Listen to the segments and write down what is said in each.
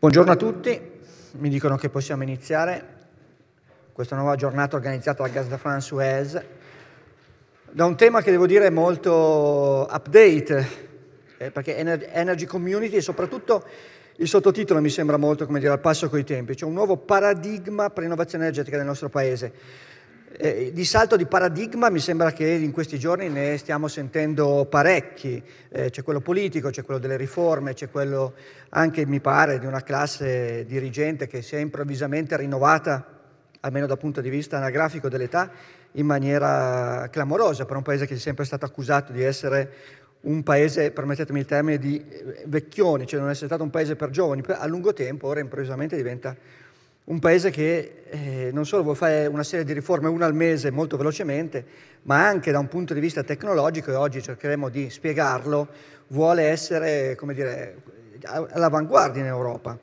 Buongiorno a tutti, mi dicono che possiamo iniziare questa nuova giornata organizzata da Gas da France Suez da un tema che devo dire è molto update, eh, perché Energy Community e soprattutto il sottotitolo mi sembra molto come dire, al passo coi tempi, cioè un nuovo paradigma per l'innovazione energetica del nostro Paese. Eh, di salto di paradigma mi sembra che in questi giorni ne stiamo sentendo parecchi, eh, c'è quello politico, c'è quello delle riforme, c'è quello anche, mi pare, di una classe dirigente che si è improvvisamente rinnovata, almeno dal punto di vista anagrafico dell'età, in maniera clamorosa per un paese che è sempre stato accusato di essere un paese, permettetemi il termine, di eh, vecchioni, cioè non essere stato un paese per giovani, a lungo tempo ora improvvisamente diventa un paese che eh, non solo vuole fare una serie di riforme, una al mese molto velocemente, ma anche da un punto di vista tecnologico, e oggi cercheremo di spiegarlo, vuole essere dire, all'avanguardia in Europa.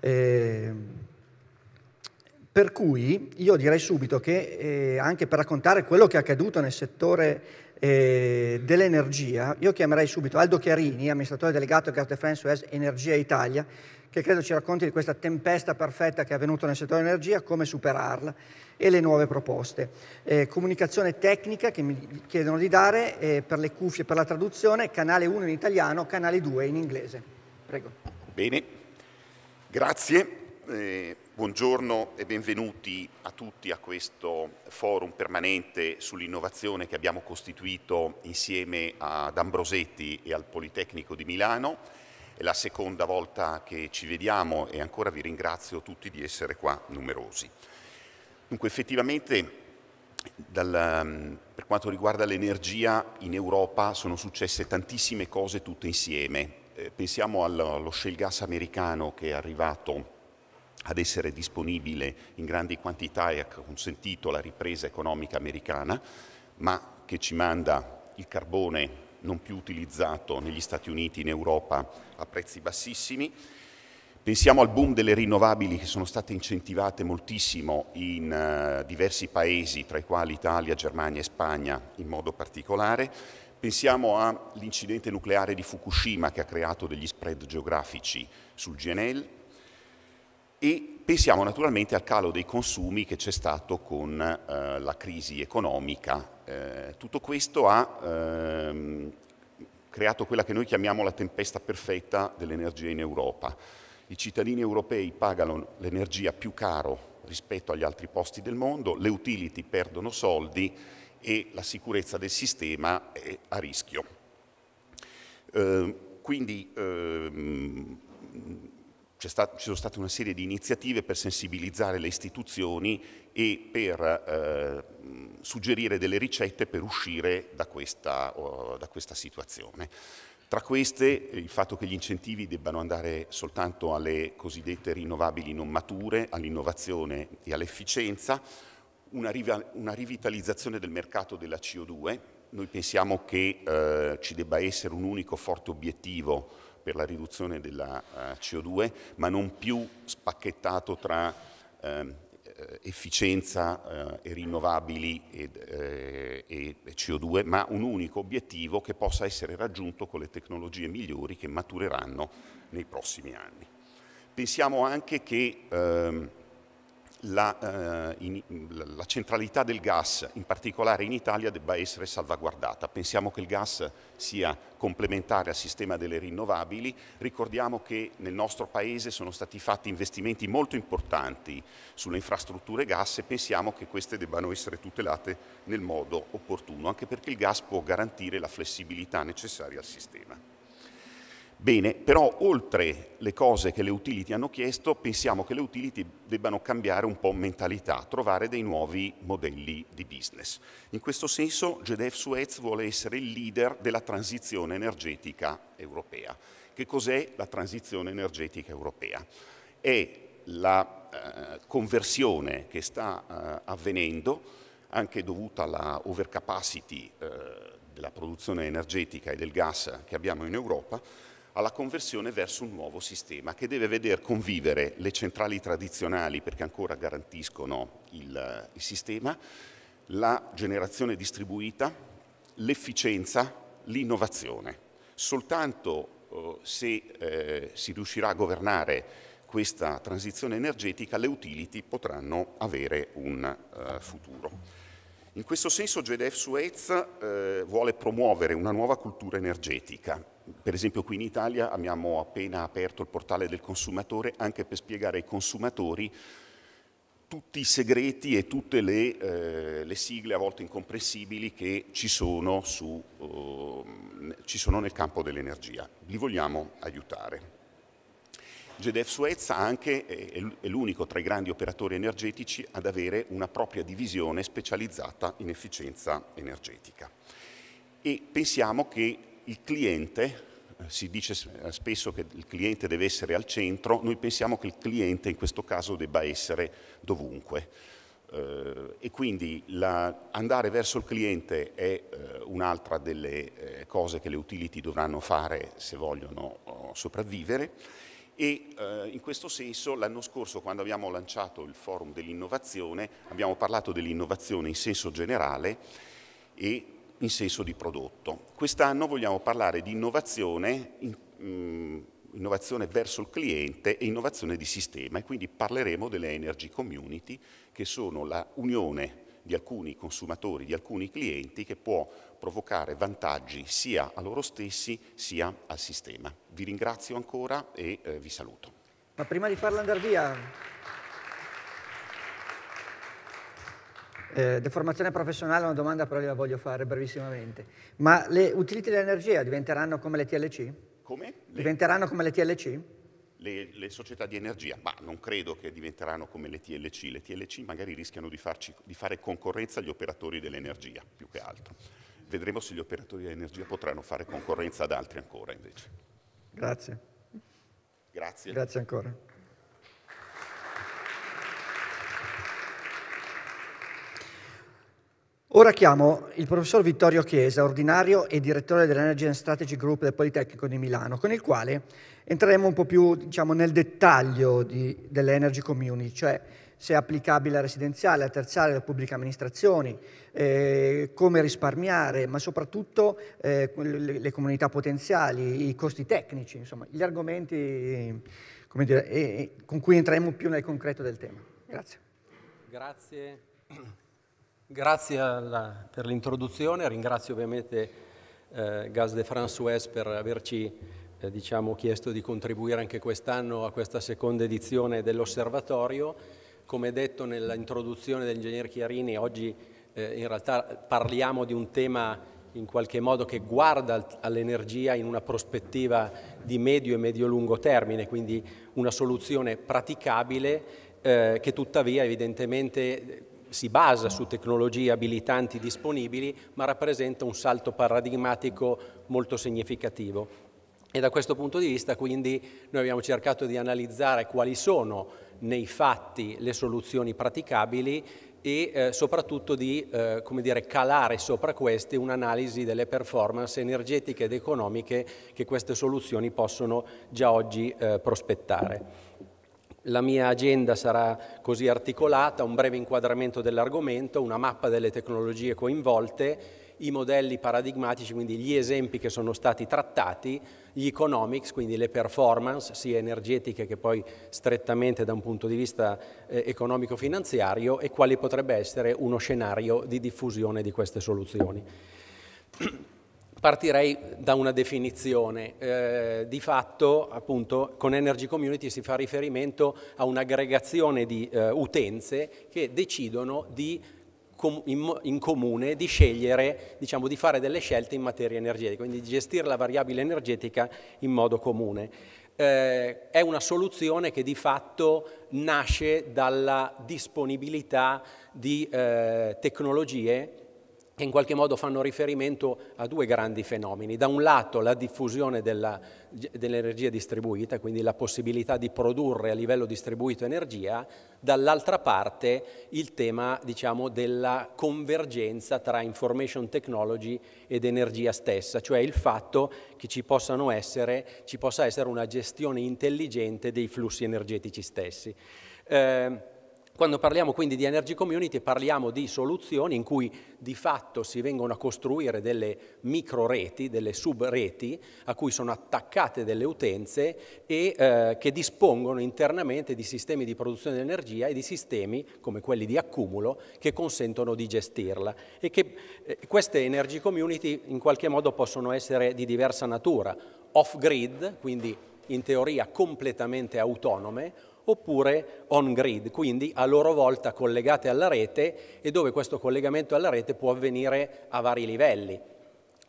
Eh, per cui io direi subito che eh, anche per raccontare quello che è accaduto nel settore eh, dell'energia, io chiamerei subito Aldo Chiarini, amministratore delegato di Carte France US Energia Italia, che credo ci racconti di questa tempesta perfetta che è avvenuta nel settore dell'energia, come superarla e le nuove proposte. Eh, comunicazione tecnica che mi chiedono di dare eh, per le cuffie, per la traduzione, canale 1 in italiano, canale 2 in inglese. Prego. Bene, grazie. Eh, buongiorno e benvenuti a tutti a questo forum permanente sull'innovazione che abbiamo costituito insieme ad Ambrosetti e al Politecnico di Milano è la seconda volta che ci vediamo e ancora vi ringrazio tutti di essere qua numerosi. Dunque effettivamente dal, mm, per quanto riguarda l'energia in Europa sono successe tantissime cose tutte insieme. Eh, pensiamo allo, allo shale gas americano che è arrivato ad essere disponibile in grandi quantità e ha consentito la ripresa economica americana, ma che ci manda il carbone non più utilizzato negli Stati Uniti, in Europa, a prezzi bassissimi. Pensiamo al boom delle rinnovabili che sono state incentivate moltissimo in uh, diversi paesi, tra i quali Italia, Germania e Spagna in modo particolare. Pensiamo all'incidente nucleare di Fukushima che ha creato degli spread geografici sul GNL, e pensiamo naturalmente al calo dei consumi che c'è stato con eh, la crisi economica. Eh, tutto questo ha ehm, creato quella che noi chiamiamo la tempesta perfetta dell'energia in Europa. I cittadini europei pagano l'energia più caro rispetto agli altri posti del mondo, le utility perdono soldi e la sicurezza del sistema è a rischio. Eh, quindi ehm, Stato, ci sono state una serie di iniziative per sensibilizzare le istituzioni e per eh, suggerire delle ricette per uscire da questa, oh, da questa situazione. Tra queste il fatto che gli incentivi debbano andare soltanto alle cosiddette rinnovabili non mature, all'innovazione e all'efficienza, una, rivitalizzazione del mercato della CO2. Noi pensiamo che eh, ci debba essere un unico forte obiettivo per la riduzione della eh, CO2, ma non più spacchettato tra ehm, eh, efficienza eh, e rinnovabili ed, eh, e CO2, ma un unico obiettivo che possa essere raggiunto con le tecnologie migliori che matureranno nei prossimi anni. Pensiamo anche che ehm, la, eh, in, la, centralità del gas, in particolare in Italia, debba essere salvaguardata. Pensiamo che il gas sia complementare al sistema delle rinnovabili. Ricordiamo che nel nostro Paese sono stati fatti investimenti molto importanti sulle infrastrutture gas e pensiamo che queste debbano essere tutelate nel modo opportuno, anche perché il gas può garantire la flessibilità necessaria al sistema. Bene, però oltre le cose che le utility hanno chiesto, pensiamo che le utility debbano cambiare un po' mentalità, trovare dei nuovi modelli di business. In questo senso GDF Suez vuole essere il leader della transizione energetica europea. Che cos'è la transizione energetica europea? È la eh, conversione che sta eh, avvenendo, anche dovuta alla overcapacity eh, della produzione energetica e del gas che abbiamo in Europa, alla conversione verso un nuovo sistema che deve vedere convivere le centrali tradizionali perché ancora garantiscono il, il sistema, la generazione distribuita, l'efficienza, l'innovazione. Soltanto eh, se eh, si riuscirà a governare questa transizione energetica le utility potranno avere un eh, futuro. In questo senso GEDEF Suez eh, vuole promuovere una nuova cultura energetica per esempio qui in Italia abbiamo appena aperto il portale del consumatore anche per spiegare ai consumatori tutti i segreti e tutte le, eh, le sigle a volte incomprensibili che ci sono, su, eh, ci sono nel campo dell'energia. Li vogliamo aiutare. GDF Suez anche, è l'unico tra i grandi operatori energetici ad avere una propria divisione specializzata in efficienza energetica. E pensiamo che il cliente, eh, si dice eh, spesso che il cliente deve essere al centro, noi pensiamo che il cliente in questo caso debba essere dovunque. Eh, e quindi la, andare verso il cliente è un'altra delle cose che le utility dovranno fare se vogliono oh, sopravvivere e eh, in questo senso l'anno scorso quando abbiamo lanciato il forum dell'innovazione abbiamo parlato dell'innovazione in senso generale e in senso di prodotto. Quest'anno vogliamo parlare di innovazione, mm, innovazione verso il cliente e innovazione di sistema e quindi parleremo delle Energy Community che sono la unione di alcuni consumatori, di alcuni clienti che può provocare vantaggi sia a loro stessi sia al sistema. Vi ringrazio ancora e eh, vi saluto. Ma prima di farla andare via, Eh, deformazione professionale è una domanda, però la voglio fare brevissimamente. Ma le utility dell'energia diventeranno come le TLC? Come? Le... Diventeranno come le TLC? Le, le, società di energia, ma non credo che diventeranno come le TLC. Le TLC magari rischiano di, farci, di fare concorrenza agli operatori dell'energia, più che altro. Vedremo se gli operatori dell'energia potranno fare concorrenza ad altri ancora, invece. Grazie. Grazie. Grazie ancora. Ora chiamo il professor Vittorio Chiesa, ordinario e direttore dell'Energy and Strategy Group del Politecnico di Milano, con il quale entreremo un po' più diciamo, nel dettaglio di, dell'energy community, cioè se è applicabile al residenziale, al terziale, alle pubbliche amministrazioni, eh, come risparmiare, ma soprattutto eh, le, le, comunità potenziali, i costi tecnici, insomma, gli argomenti dire, eh, con cui entreremo più nel concreto del tema. Grazie. Grazie Grazie alla, per l'introduzione, ringrazio ovviamente eh, Gaz de France-Ouest per averci eh, diciamo, chiesto di contribuire anche quest'anno a questa seconda edizione dell'osservatorio. Come detto nell'introduzione dell'ingegner Chiarini, oggi eh, in realtà parliamo di un tema in qualche modo che guarda all'energia in una prospettiva di medio e medio-lungo termine, quindi una soluzione praticabile eh, che tuttavia evidentemente si basa su tecnologie abilitanti disponibili, ma rappresenta un salto paradigmatico molto significativo. E da questo punto di vista quindi noi abbiamo cercato di analizzare quali sono nei fatti le soluzioni praticabili e eh, soprattutto di eh, dire, calare sopra queste un'analisi delle performance energetiche ed economiche che queste soluzioni possono già oggi eh, prospettare. La mia agenda sarà così articolata, un breve inquadramento dell'argomento, una mappa delle tecnologie coinvolte, i modelli paradigmatici, quindi gli esempi che sono stati trattati, gli economics, quindi le performance sia energetiche che poi strettamente da un punto di vista eh, economico-finanziario e quale potrebbe essere uno scenario di diffusione di queste soluzioni. partirei da una definizione. Eh, di fatto, appunto, con Energy Community si fa riferimento a un'aggregazione di eh, utenze che decidono di in, comune di scegliere, diciamo, di fare delle scelte in materia energetica, quindi di gestire la variabile energetica in modo comune. Eh, è una soluzione che di fatto nasce dalla disponibilità di eh, tecnologie che in qualche modo fanno riferimento a due grandi fenomeni. Da un lato la diffusione dell'energia distribuita, quindi la possibilità di produrre a livello distribuito energia, dall'altra parte il tema diciamo, della convergenza tra information technology ed energia stessa, cioè il fatto che ci, essere, ci possa essere una gestione intelligente dei flussi energetici stessi. Eh, quando parliamo quindi di energy community parliamo di soluzioni in cui di fatto si vengono a costruire delle micro reti, delle sub reti a cui sono attaccate delle utenze e eh, che dispongono internamente di sistemi di produzione di energia e di sistemi come quelli di accumulo che consentono di gestirla e che eh, queste energy community in qualche modo possono essere di diversa natura, off grid, quindi in teoria completamente autonome, oppure on-grid, quindi a loro volta collegate alla rete e dove questo collegamento alla rete può avvenire a vari livelli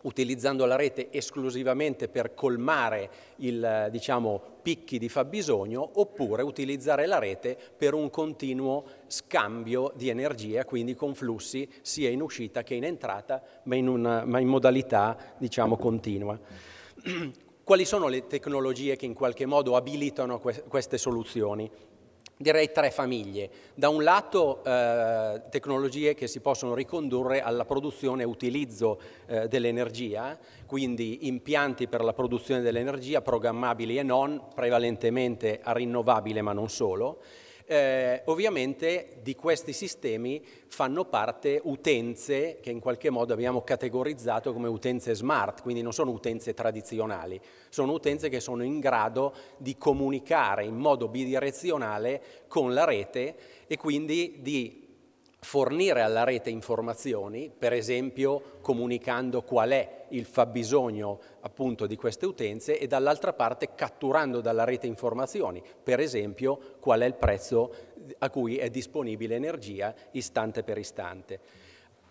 utilizzando la rete esclusivamente per colmare i diciamo, picchi di fabbisogno oppure utilizzare la rete per un continuo scambio di energia, quindi con flussi sia in uscita che in entrata, ma in, una, ma in modalità diciamo, continua. Quali sono le tecnologie che in qualche modo abilitano queste soluzioni? direi tre famiglie. Da un lato eh, tecnologie che si possono ricondurre alla produzione e utilizzo eh, dell'energia, quindi impianti per la produzione dell'energia programmabili e non, prevalentemente a rinnovabile ma non solo. Eh, ovviamente di questi sistemi fanno parte utenze che in qualche modo abbiamo categorizzato come utenze smart, quindi non sono utenze tradizionali, sono utenze che sono in grado di comunicare in modo bidirezionale con la rete e quindi di fornire alla rete informazioni, per esempio comunicando qual è il fabbisogno appunto di queste utenze e dall'altra parte catturando dalla rete informazioni, per esempio qual è il prezzo a cui è disponibile energia istante per istante.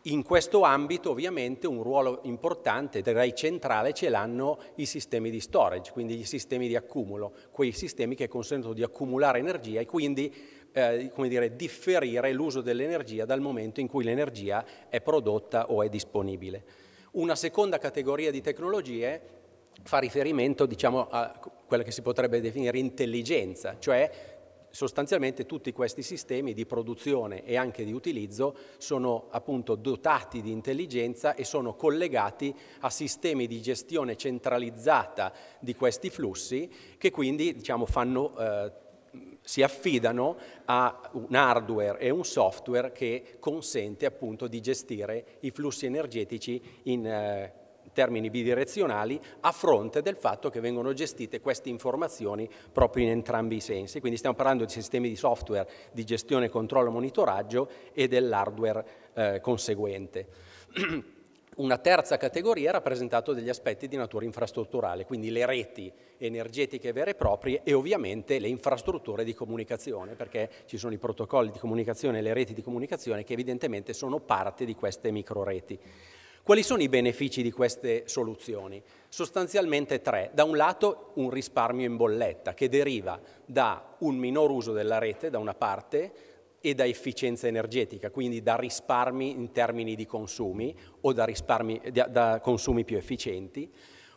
In questo ambito ovviamente un ruolo importante, direi centrale, ce l'hanno i sistemi di storage, quindi i sistemi di accumulo, quei sistemi che consentono di accumulare energia e quindi eh, come dire, differire l'uso dell'energia dal momento in cui l'energia è prodotta o è disponibile. Una seconda categoria di tecnologie fa riferimento diciamo, a quella che si potrebbe definire intelligenza, cioè sostanzialmente tutti questi sistemi di produzione e anche di utilizzo sono appunto dotati di intelligenza e sono collegati a sistemi di gestione centralizzata di questi flussi che quindi diciamo, fanno eh, si affidano a un hardware e un software che consente appunto di gestire i flussi energetici in eh, termini bidirezionali a fronte del fatto che vengono gestite queste informazioni proprio in entrambi i sensi. Quindi stiamo parlando di sistemi di software di gestione, controllo e monitoraggio e dell'hardware eh, conseguente. Una terza categoria ha rappresentato degli aspetti di natura infrastrutturale, quindi le reti energetiche vere e proprie e ovviamente le infrastrutture di comunicazione, perché ci sono i protocolli di comunicazione e le reti di comunicazione che evidentemente sono parte di queste micro reti. Quali sono i benefici di queste soluzioni? Sostanzialmente tre. Da un lato un risparmio in bolletta che deriva da un minor uso della rete da una parte, e da efficienza energetica, quindi da risparmi in termini di consumi o da, risparmi, da, da consumi più efficienti.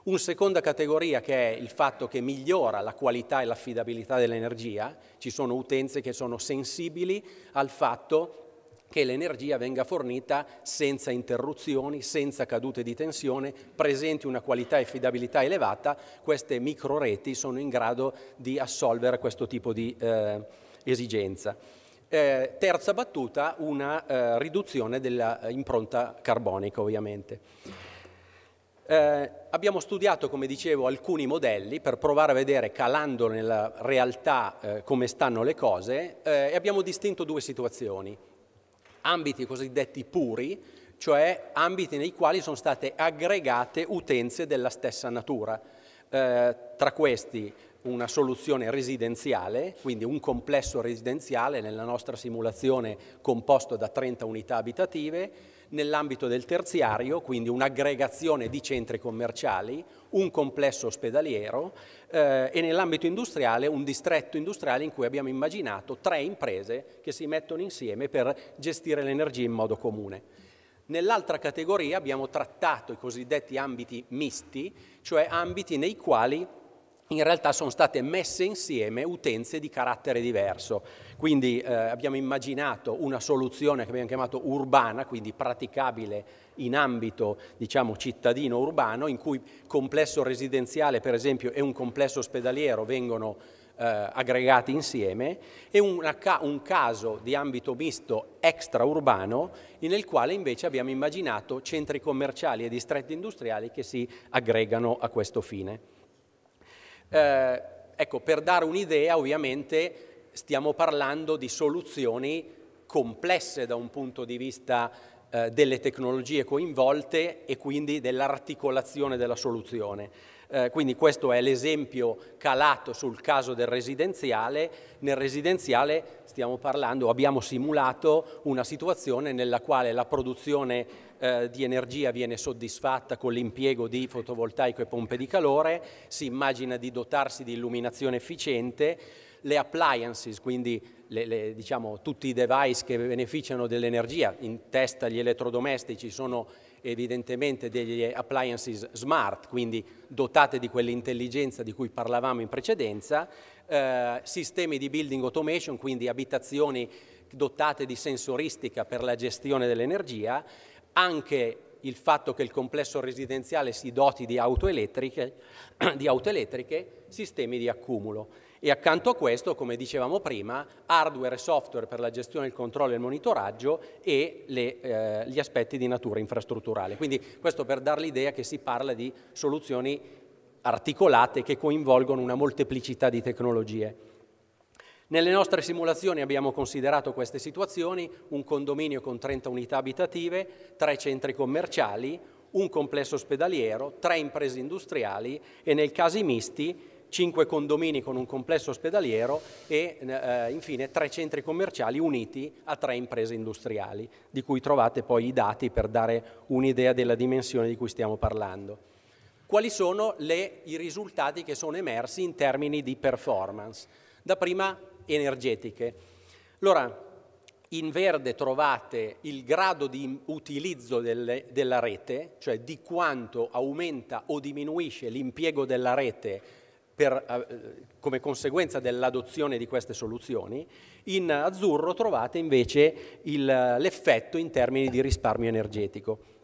Una seconda categoria che è il fatto che migliora la qualità e l'affidabilità dell'energia, ci sono utenze che sono sensibili al fatto che l'energia venga fornita senza interruzioni, senza cadute di tensione, presenti una qualità e affidabilità elevata, queste microreti sono in grado di assolvere questo tipo di eh, esigenza. Eh, terza battuta, una eh, riduzione dell'impronta eh, carbonica ovviamente. Eh, abbiamo studiato, come dicevo, alcuni modelli per provare a vedere, calando nella realtà eh, come stanno le cose, eh, e abbiamo distinto due situazioni. Ambiti cosiddetti puri, cioè ambiti nei quali sono state aggregate utenze della stessa natura. tra questi una soluzione residenziale, quindi un complesso residenziale nella nostra simulazione composto da 30 unità abitative, nell'ambito del terziario, quindi un'aggregazione di centri commerciali, un complesso ospedaliero eh, e nell'ambito industriale un distretto industriale in cui abbiamo immaginato tre imprese che si mettono insieme per gestire l'energia in modo comune. Nell'altra categoria abbiamo trattato i cosiddetti ambiti misti, cioè ambiti nei quali in realtà sono state messe insieme utenze di carattere diverso. Quindi eh, abbiamo immaginato una soluzione che abbiamo chiamato urbana, quindi praticabile in ambito diciamo, cittadino urbano, in cui complesso residenziale per esempio e un complesso ospedaliero vengono eh, aggregati insieme e una, un caso di ambito misto extraurbano nel quale invece abbiamo immaginato centri commerciali e distretti industriali che si aggregano a questo fine. Eh, ecco, per dare un'idea, ovviamente stiamo parlando di soluzioni complesse da un punto di vista eh, delle tecnologie coinvolte e quindi dell'articolazione della soluzione. Eh, quindi questo è l'esempio calato sul caso del residenziale. Nel residenziale stiamo parlando, abbiamo simulato una situazione nella quale la produzione eh, di energia viene soddisfatta con l'impiego di fotovoltaico e pompe di calore, si immagina di dotarsi di illuminazione efficiente, le appliances, quindi le, le, diciamo, tutti i device che beneficiano dell'energia, in testa gli elettrodomestici sono evidentemente degli appliances smart, quindi dotate di quell'intelligenza di cui parlavamo in precedenza, eh, sistemi di building automation, quindi abitazioni dotate di sensoristica per la gestione dell'energia anche il fatto che il complesso residenziale si doti di auto elettriche, di auto elettriche sistemi di accumulo. E accanto a questo, come dicevamo prima, hardware e software per la gestione, il controllo e il monitoraggio e le, eh, gli aspetti di natura infrastrutturale. Quindi questo per dare l'idea che si parla di soluzioni articolate che coinvolgono una molteplicità di tecnologie. Nelle nostre simulazioni abbiamo considerato queste situazioni, un condominio con 30 unità abitative, tre centri commerciali, un complesso ospedaliero, tre imprese industriali e nei casi misti 5 condomini con un complesso ospedaliero e eh, infine 3 centri commerciali uniti a 3 imprese industriali, di cui trovate poi i dati per dare un'idea della dimensione di cui stiamo parlando. Quali sono le, i risultati che sono emersi in termini di performance? Da prima energetiche. Allora, in verde trovate il grado di utilizzo delle, della rete, cioè di quanto aumenta o diminuisce l'impiego della rete per, eh, come conseguenza dell'adozione di queste soluzioni. In azzurro trovate invece il, l'effetto in termini di risparmio energetico.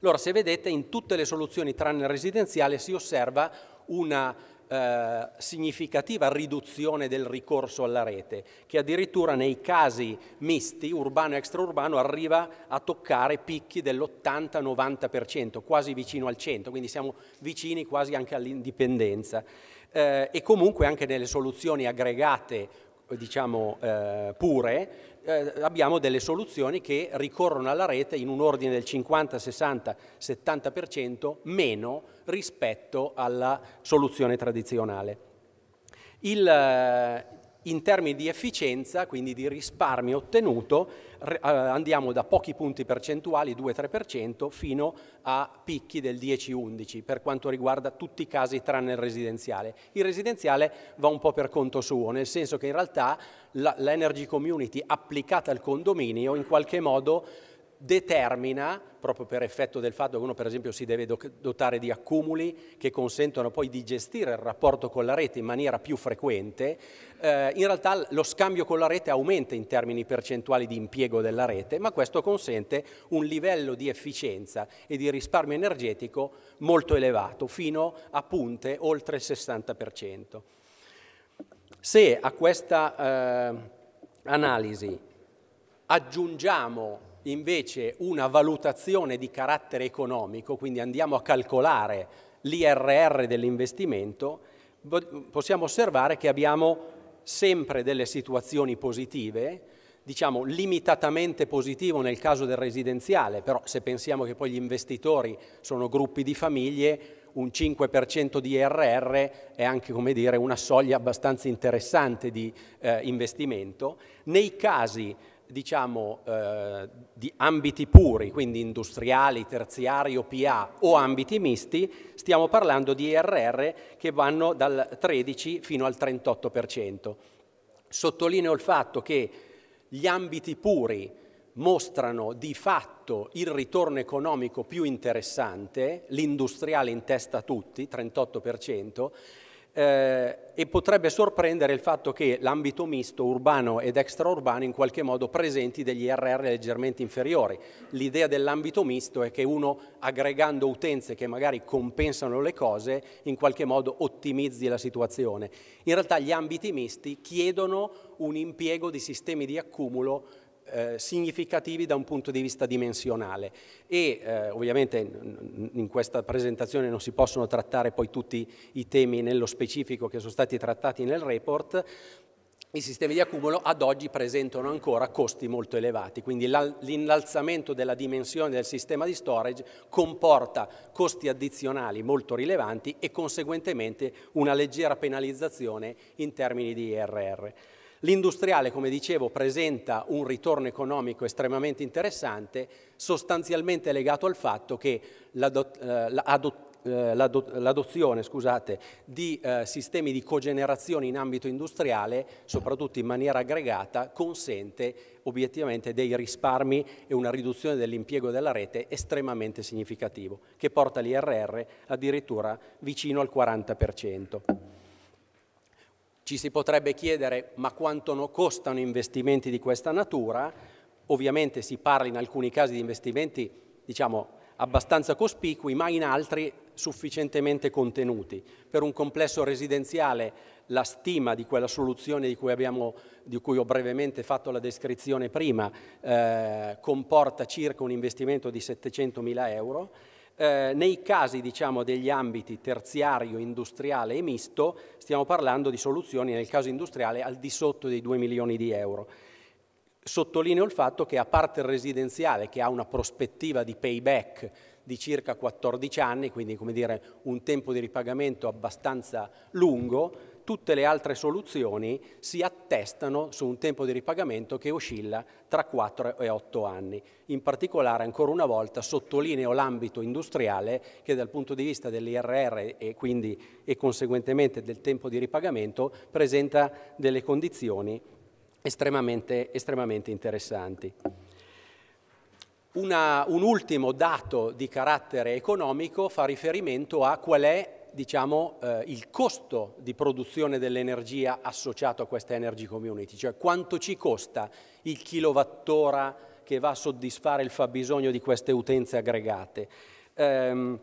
Allora, se vedete, in tutte le soluzioni tranne il residenziale si osserva una eh, significativa riduzione del ricorso alla rete, che addirittura nei casi misti, urbano e extraurbano, arriva a toccare picchi dell'80-90%, quasi vicino al 100%, quindi siamo vicini quasi anche all'indipendenza. Eh, e comunque anche nelle soluzioni aggregate diciamo eh, pure, eh, abbiamo delle soluzioni che ricorrono alla rete in un ordine del 50, 60, 70% meno rispetto alla soluzione tradizionale. Il, eh, in termini di efficienza, quindi di risparmio ottenuto, eh, andiamo da pochi punti percentuali, 2-3%, fino a picchi del 10-11% per quanto riguarda tutti i casi tranne il residenziale. Il residenziale va un po' per conto suo, nel senso che in realtà l'energy community applicata al condominio in qualche modo determina, proprio per effetto del fatto che uno per esempio si deve dotare di accumuli che consentono poi di gestire il rapporto con la rete in maniera più frequente, eh, in realtà lo scambio con la rete aumenta in termini percentuali di impiego della rete, ma questo consente un livello di efficienza e di risparmio energetico molto elevato, fino a punte oltre il 60%. Se a questa eh, analisi aggiungiamo invece una valutazione di carattere economico, quindi andiamo a calcolare l'IRR dell'investimento, possiamo osservare che abbiamo sempre delle situazioni positive, diciamo limitatamente positivo nel caso del residenziale, però se pensiamo che poi gli investitori sono gruppi di famiglie, un 5% di IRR è anche come dire, una soglia abbastanza interessante di eh, investimento. Nei casi diciamo, eh, di ambiti puri, quindi industriali, terziari, OPA o ambiti misti, stiamo parlando di IRR che vanno dal 13 fino al 38%. Sottolineo il fatto che gli ambiti puri mostrano di fatto il ritorno economico più interessante, l'industriale in testa a tutti, 38%, eh, e potrebbe sorprendere il fatto che l'ambito misto urbano ed extraurbano in qualche modo presenti degli RR leggermente inferiori. L'idea dell'ambito misto è che uno aggregando utenze che magari compensano le cose in qualche modo ottimizzi la situazione. In realtà gli ambiti misti chiedono un impiego di sistemi di accumulo eh, significativi da un punto di vista dimensionale e eh, ovviamente in questa presentazione non si possono trattare poi tutti i temi nello specifico che sono stati trattati nel report, i sistemi di accumulo ad oggi presentano ancora costi molto elevati, quindi l'innalzamento della dimensione del sistema di storage comporta costi addizionali molto rilevanti e conseguentemente una leggera penalizzazione in termini di IRR. L'industriale, come dicevo, presenta un ritorno economico estremamente interessante, sostanzialmente legato al fatto che eh, eh, l'adozione scusate, di eh, sistemi di cogenerazione in ambito industriale, soprattutto in maniera aggregata, consente obiettivamente dei risparmi e una riduzione dell'impiego della rete estremamente significativo, che porta l'IRR addirittura vicino al 40%. Ci si potrebbe chiedere ma quanto costano investimenti di questa natura? Ovviamente si parla in alcuni casi di investimenti diciamo, abbastanza cospicui, ma in altri sufficientemente contenuti. Per un complesso residenziale la stima di quella soluzione di cui, abbiamo, di cui ho brevemente fatto la descrizione prima eh, comporta circa un investimento di 700 mila euro eh, nei casi diciamo, degli ambiti terziario, industriale e misto stiamo parlando di soluzioni nel caso industriale al di sotto dei 2 milioni di euro. Sottolineo il fatto che a parte il residenziale che ha una prospettiva di payback di circa 14 anni, quindi dire, un tempo di ripagamento abbastanza lungo, tutte le altre soluzioni si attestano su un tempo di ripagamento che oscilla tra 4 e 8 anni. In particolare, ancora una volta, sottolineo l'ambito industriale che dal punto di vista dell'IRR e quindi e conseguentemente del tempo di ripagamento presenta delle condizioni estremamente, estremamente interessanti. Una, un ultimo dato di carattere economico fa riferimento a qual è diciamo, eh, il costo di produzione dell'energia associato a questa energy community, cioè quanto ci costa il kilowattora che va a soddisfare il fabbisogno di queste utenze aggregate. Ehm,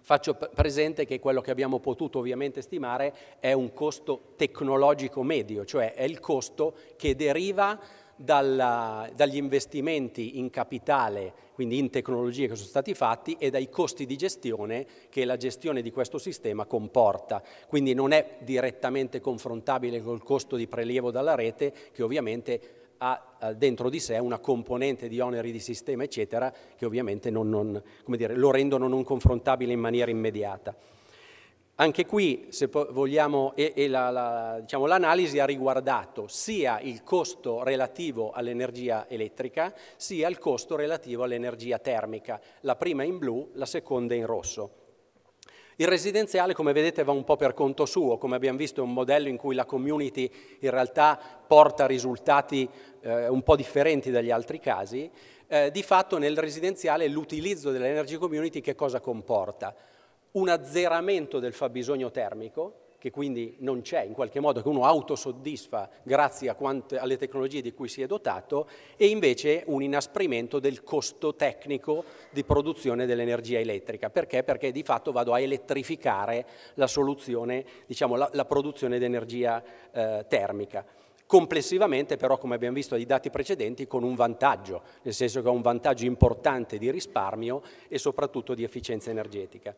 faccio presente che quello che abbiamo potuto ovviamente stimare è un costo tecnologico medio, cioè è il costo che deriva dalla, dagli investimenti in capitale quindi in tecnologie che sono stati fatti e dai costi di gestione che la gestione di questo sistema comporta. Quindi non è direttamente confrontabile col costo di prelievo dalla rete che ovviamente ha eh, dentro di sé una componente di oneri di sistema, eccetera, che ovviamente non, non, dire, lo rendono non confrontabile in maniera immediata. Anche qui, se vogliamo, e, e la, la, diciamo, l'analisi ha riguardato sia il costo relativo all'energia elettrica, sia il costo relativo all'energia termica, la prima in blu, la seconda in rosso. Il residenziale, come vedete, va un po' per conto suo, come abbiamo visto è un modello in cui la community in realtà porta risultati eh, un po' differenti dagli altri casi. Eh, di fatto nel residenziale l'utilizzo dell'energy community che cosa comporta? un azzeramento del fabbisogno termico, che quindi non c'è, in qualche modo che uno autosoddisfa grazie quante, alle tecnologie di cui si è dotato, e invece un inasprimento del costo tecnico di produzione dell'energia elettrica. Perché? Perché di fatto vado a elettrificare la soluzione, diciamo, la, la produzione di energia eh, termica. Complessivamente però, come abbiamo visto dai dati precedenti, con un vantaggio, nel senso che ha un vantaggio importante di risparmio e soprattutto di efficienza energetica.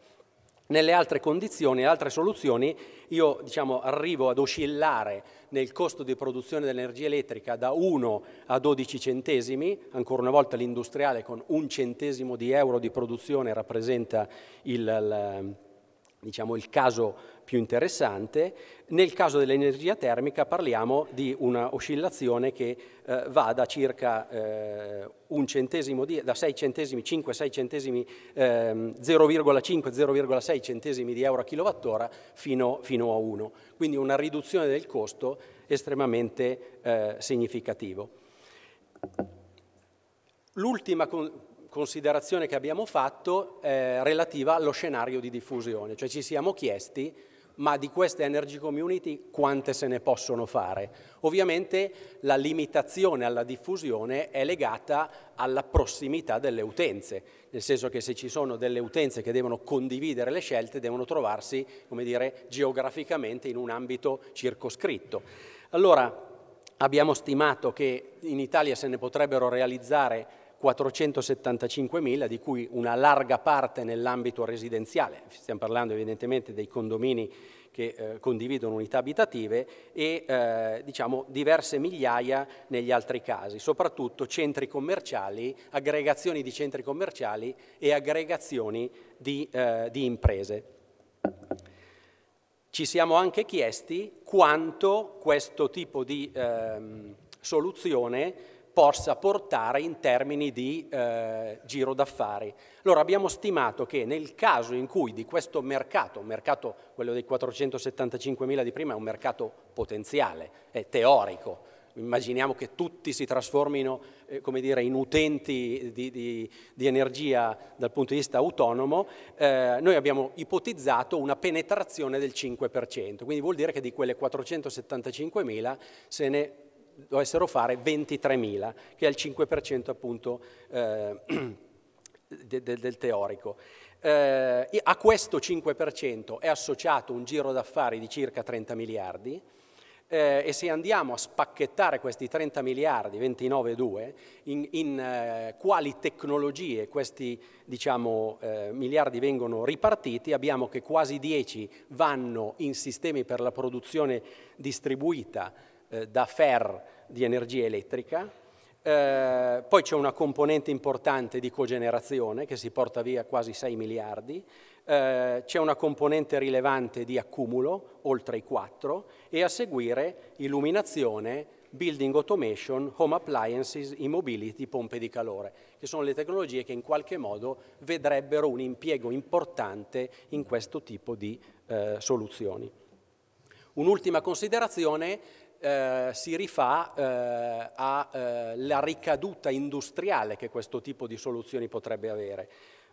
Nelle altre condizioni, nelle altre soluzioni, io diciamo, arrivo ad oscillare nel costo di produzione dell'energia elettrica da 1 a 12 centesimi, ancora una volta l'industriale con un centesimo di euro di produzione rappresenta il, il, diciamo, il caso più interessante. Nel caso dell'energia termica parliamo di una oscillazione che eh, va da circa eh, un centesimo di, da 6 centesimi, 5, 6 centesimi, ehm, 0,5, 0,6 centesimi di euro a kilowattora fino, fino, a 1. Quindi una riduzione del costo estremamente eh, significativo. L'ultima considerazione che abbiamo fatto è relativa allo scenario di diffusione, cioè ci siamo chiesti ma di queste energy community quante se ne possono fare? Ovviamente la limitazione alla diffusione è legata alla prossimità delle utenze, nel senso che se ci sono delle utenze che devono condividere le scelte devono trovarsi, come dire, geograficamente in un ambito circoscritto. Allora, abbiamo stimato che in Italia se ne potrebbero realizzare 475.000, di cui una larga parte nell'ambito residenziale, stiamo parlando evidentemente dei condomini che eh, condividono unità abitative e eh, diciamo, diverse migliaia negli altri casi, soprattutto centri commerciali, aggregazioni di centri commerciali e aggregazioni di, eh, di imprese. Ci siamo anche chiesti quanto questo tipo di ehm, soluzione possa portare in termini di eh, giro d'affari. Allora abbiamo stimato che nel caso in cui di questo mercato, mercato, quello dei 475.000 di prima, è un mercato potenziale, è teorico, immaginiamo che tutti si trasformino eh, come dire, in utenti di, di, di, energia dal punto di vista autonomo, eh, noi abbiamo ipotizzato una penetrazione del 5%, quindi vuol dire che di quelle 475.000 se ne dovessero fare 23.000, che è il 5% appunto eh, de, de, del teorico. Eh, a questo 5% è associato un giro d'affari di circa 30 miliardi, eh, e se andiamo a spacchettare questi 30 miliardi, 29,2, in, in eh, quali tecnologie questi diciamo, eh, miliardi vengono ripartiti, abbiamo che quasi 10 vanno in sistemi per la produzione distribuita eh, da FER di energia elettrica, eh, poi c'è una componente importante di cogenerazione che si porta via quasi 6 miliardi, eh, c'è una componente rilevante di accumulo, oltre i 4, e a seguire illuminazione, building automation, home appliances, immobility, pompe di calore, che sono le tecnologie che in qualche modo vedrebbero un impiego importante in questo tipo di eh, soluzioni. Un'ultima considerazione eh, si rifà eh, alla eh, ricaduta industriale che questo tipo di soluzioni potrebbe avere.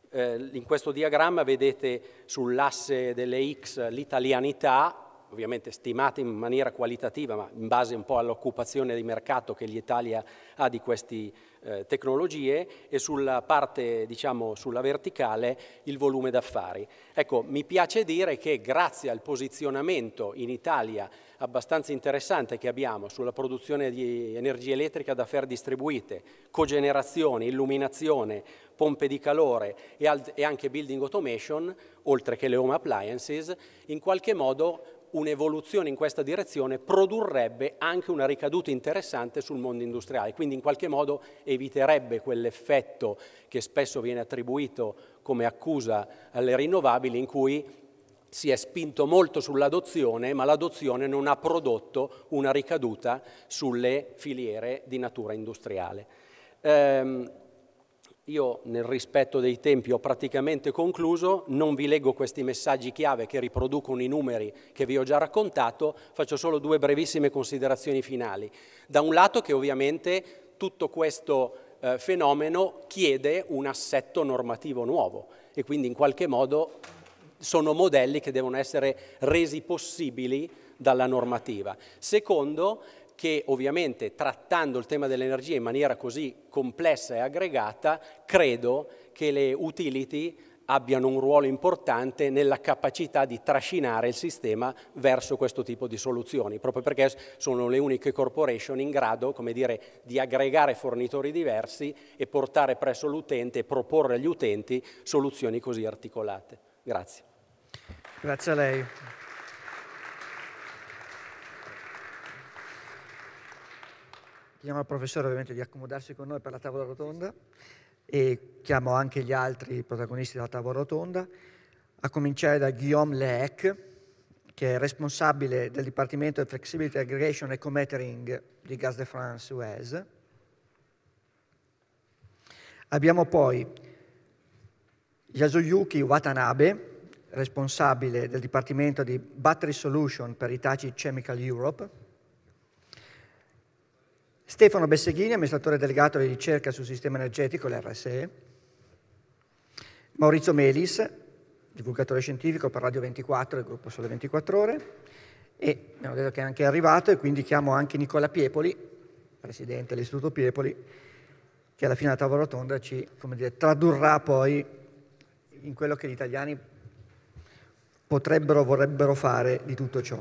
Eh, in questo diagramma vedete sull'asse delle X l'italianità, ovviamente stimata in maniera qualitativa, ma in base un po' all'occupazione di mercato che l'Italia ha di queste eh, tecnologie, e sulla parte, diciamo, sulla verticale il volume d'affari. Ecco, mi piace dire che grazie al posizionamento in Italia abbastanza interessante che abbiamo sulla produzione di energia elettrica da fer distribuite, cogenerazione, illuminazione, pompe di calore e, anche building automation, oltre che le home appliances, in qualche modo un'evoluzione in questa direzione produrrebbe anche una ricaduta interessante sul mondo industriale, quindi in qualche modo eviterebbe quell'effetto che spesso viene attribuito come accusa alle rinnovabili in cui si è spinto molto sull'adozione, ma l'adozione non ha prodotto una ricaduta sulle filiere di natura industriale. Ehm, io nel rispetto dei tempi ho praticamente concluso, non vi leggo questi messaggi chiave che riproducono i numeri che vi ho già raccontato, faccio solo due brevissime considerazioni finali. Da un lato che ovviamente tutto questo eh, fenomeno chiede un assetto normativo nuovo e quindi in qualche modo sono modelli che devono essere resi possibili dalla normativa. Secondo, che ovviamente trattando il tema dell'energia in maniera così complessa e aggregata, credo che le utility abbiano un ruolo importante nella capacità di trascinare il sistema verso questo tipo di soluzioni, proprio perché sono le uniche corporation in grado, come dire, di aggregare fornitori diversi e portare presso l'utente e proporre agli utenti soluzioni così articolate. Grazie. Grazie a lei. Chiamo il professore ovviamente di accomodarsi con noi per la tavola rotonda e chiamo anche gli altri protagonisti della tavola rotonda, a cominciare da Guillaume Lehec, che è responsabile del Dipartimento di Flexibility Aggregation e Commetering di Gas de France US. Abbiamo poi Yasuyuki Watanabe, responsabile del Dipartimento di Battery Solution per Hitachi Chemical Europe, Stefano Besseghini, amministratore delegato di ricerca sul sistema energetico, l'RSE, Maurizio Melis, divulgatore scientifico per Radio 24, il gruppo Sole 24 Ore, e mi hanno detto che è anche arrivato e quindi chiamo anche Nicola Piepoli, presidente dell'Istituto Piepoli, che alla fine della tavola rotonda ci dire, tradurrà poi in quello che gli italiani potrebbero, vorrebbero fare di tutto ciò.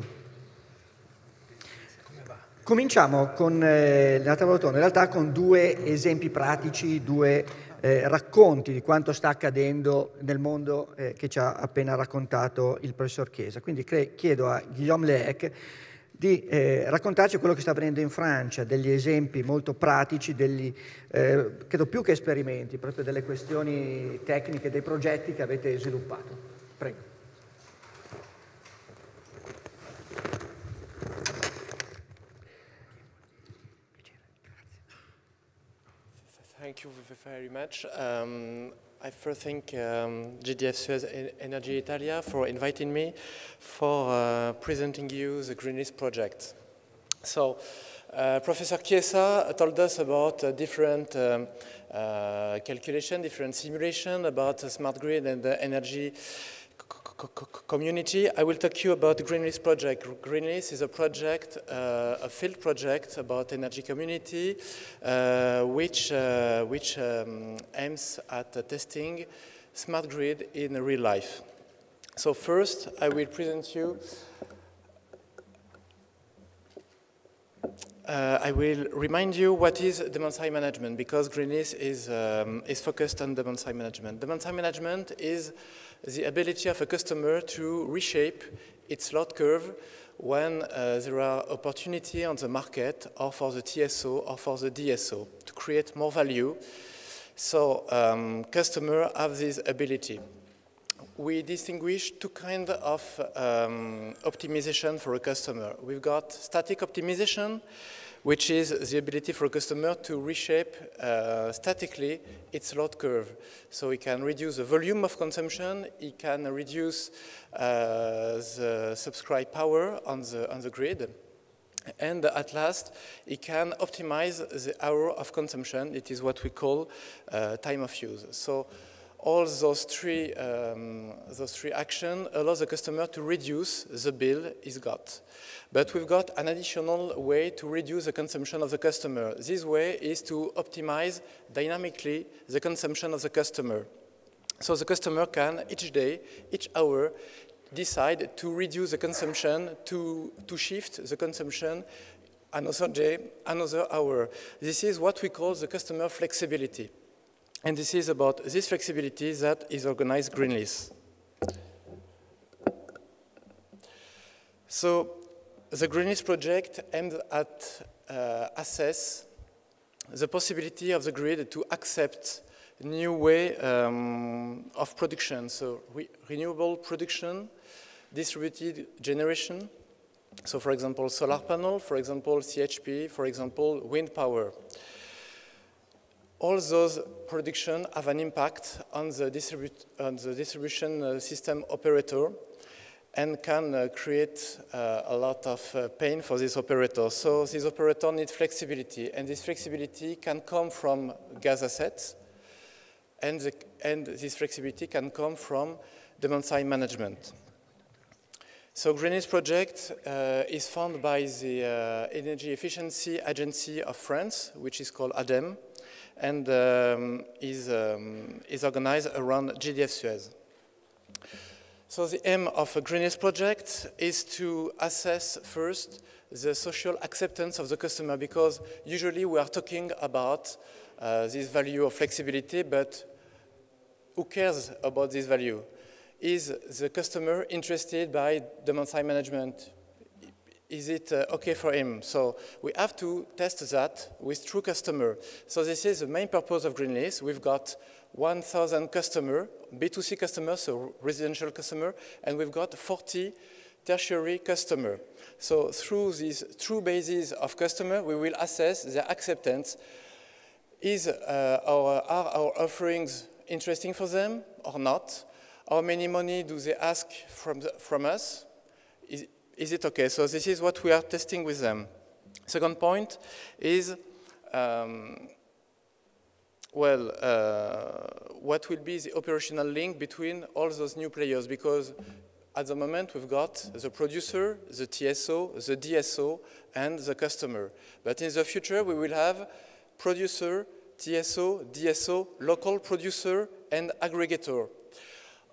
Cominciamo con eh, la tavola rotonda, in realtà con due esempi pratici, due eh, racconti di quanto sta accadendo nel mondo eh, che ci ha appena raccontato il professor Chiesa. Quindi cre- chiedo a Guillaume Lec di eh, raccontarci quello che sta avvenendo in Francia, degli esempi molto pratici, degli, eh, credo più che esperimenti, proprio delle questioni tecniche, dei progetti che avete sviluppato. Prego. Thank you very much. Um, I first thank um, GDF Suez Energy Italia for inviting me for uh, presenting you the Greenleaf project. So, uh, Professor Chiesa told us about uh, different um, uh, calculation, different simulation about smart grid and the energy community. I will talk to you about the Greenleaf project. Greenleaf is a project, uh, a field project about energy community, uh, which, uh, which um, aims at testing smart grid in real life. So first, I will present you Uh, I will remind you what is demand-side management because Greenleaf is, um, is focused on demand-side management. Demand-side management is the ability of a customer to reshape its load curve when uh, there are opportunity on the market or for the TSO or for the DSO to create more value. So um, have this ability. We distinguish two kinds of um, optimization for a customer. We've got static optimization, which is the ability for a customer to reshape uh, statically its load curve. So it can reduce the volume of consumption, it can reduce uh, the subscribed power on the, on the grid, and at last, it can optimize the hour of consumption. It is what we call uh, time of use. So all those three, um, those three actions allow the customer to reduce the bill he's got. But we've got an additional way to reduce the consumption of the customer. This way is to optimize dynamically the consumption of the customer. So the customer can, each day, each hour, decide to reduce the consumption, to, to shift the consumption another day, another hour. This is what we call the customer flexibility. And this is about this flexibility that is organized greenly. So the Greenleaf project aimed at uh, assess the possibility of the grid to accept new way um, of production, so re renewable production, distributed generation, so for example solar panel, for example CHP, for example wind power all those predictions have an impact on the, distribu on the distribution uh, system operator and can uh, create uh, a lot of pain for this operator. So this operator needs flexibility, and this flexibility can come from gas assets, and, the, and this flexibility can come from demand-side management. So Greenish project uh, is funded by the uh, Energy Efficiency Agency of France, which is called ADEME, and um, is, um, is organized around GDF Suez. So the aim of a Greenest project is to assess first the social acceptance of the customer because usually we are talking about uh, this value of flexibility, but who cares about this value? Is the customer interested by demand-side management, is it uh, okay for him? So we have to test that with true customer. So this is the main purpose of Greenlease. We've got 1,000 customer, B2C customers, so residential customer, and we've got 40 tertiary customer. So through these true bases of customer, we will assess their acceptance. Is, uh, our, are our offerings interesting for them or not? How many money do they ask from, the, from us? is it okay? So this is what we are testing with them. Second point is, um, well, uh, what will be the operational link between all those new players? Because at the moment, we've got the producer, the TSO, the DSO, and the customer. But in the future, we will have producer, TSO, DSO, local producer, and aggregator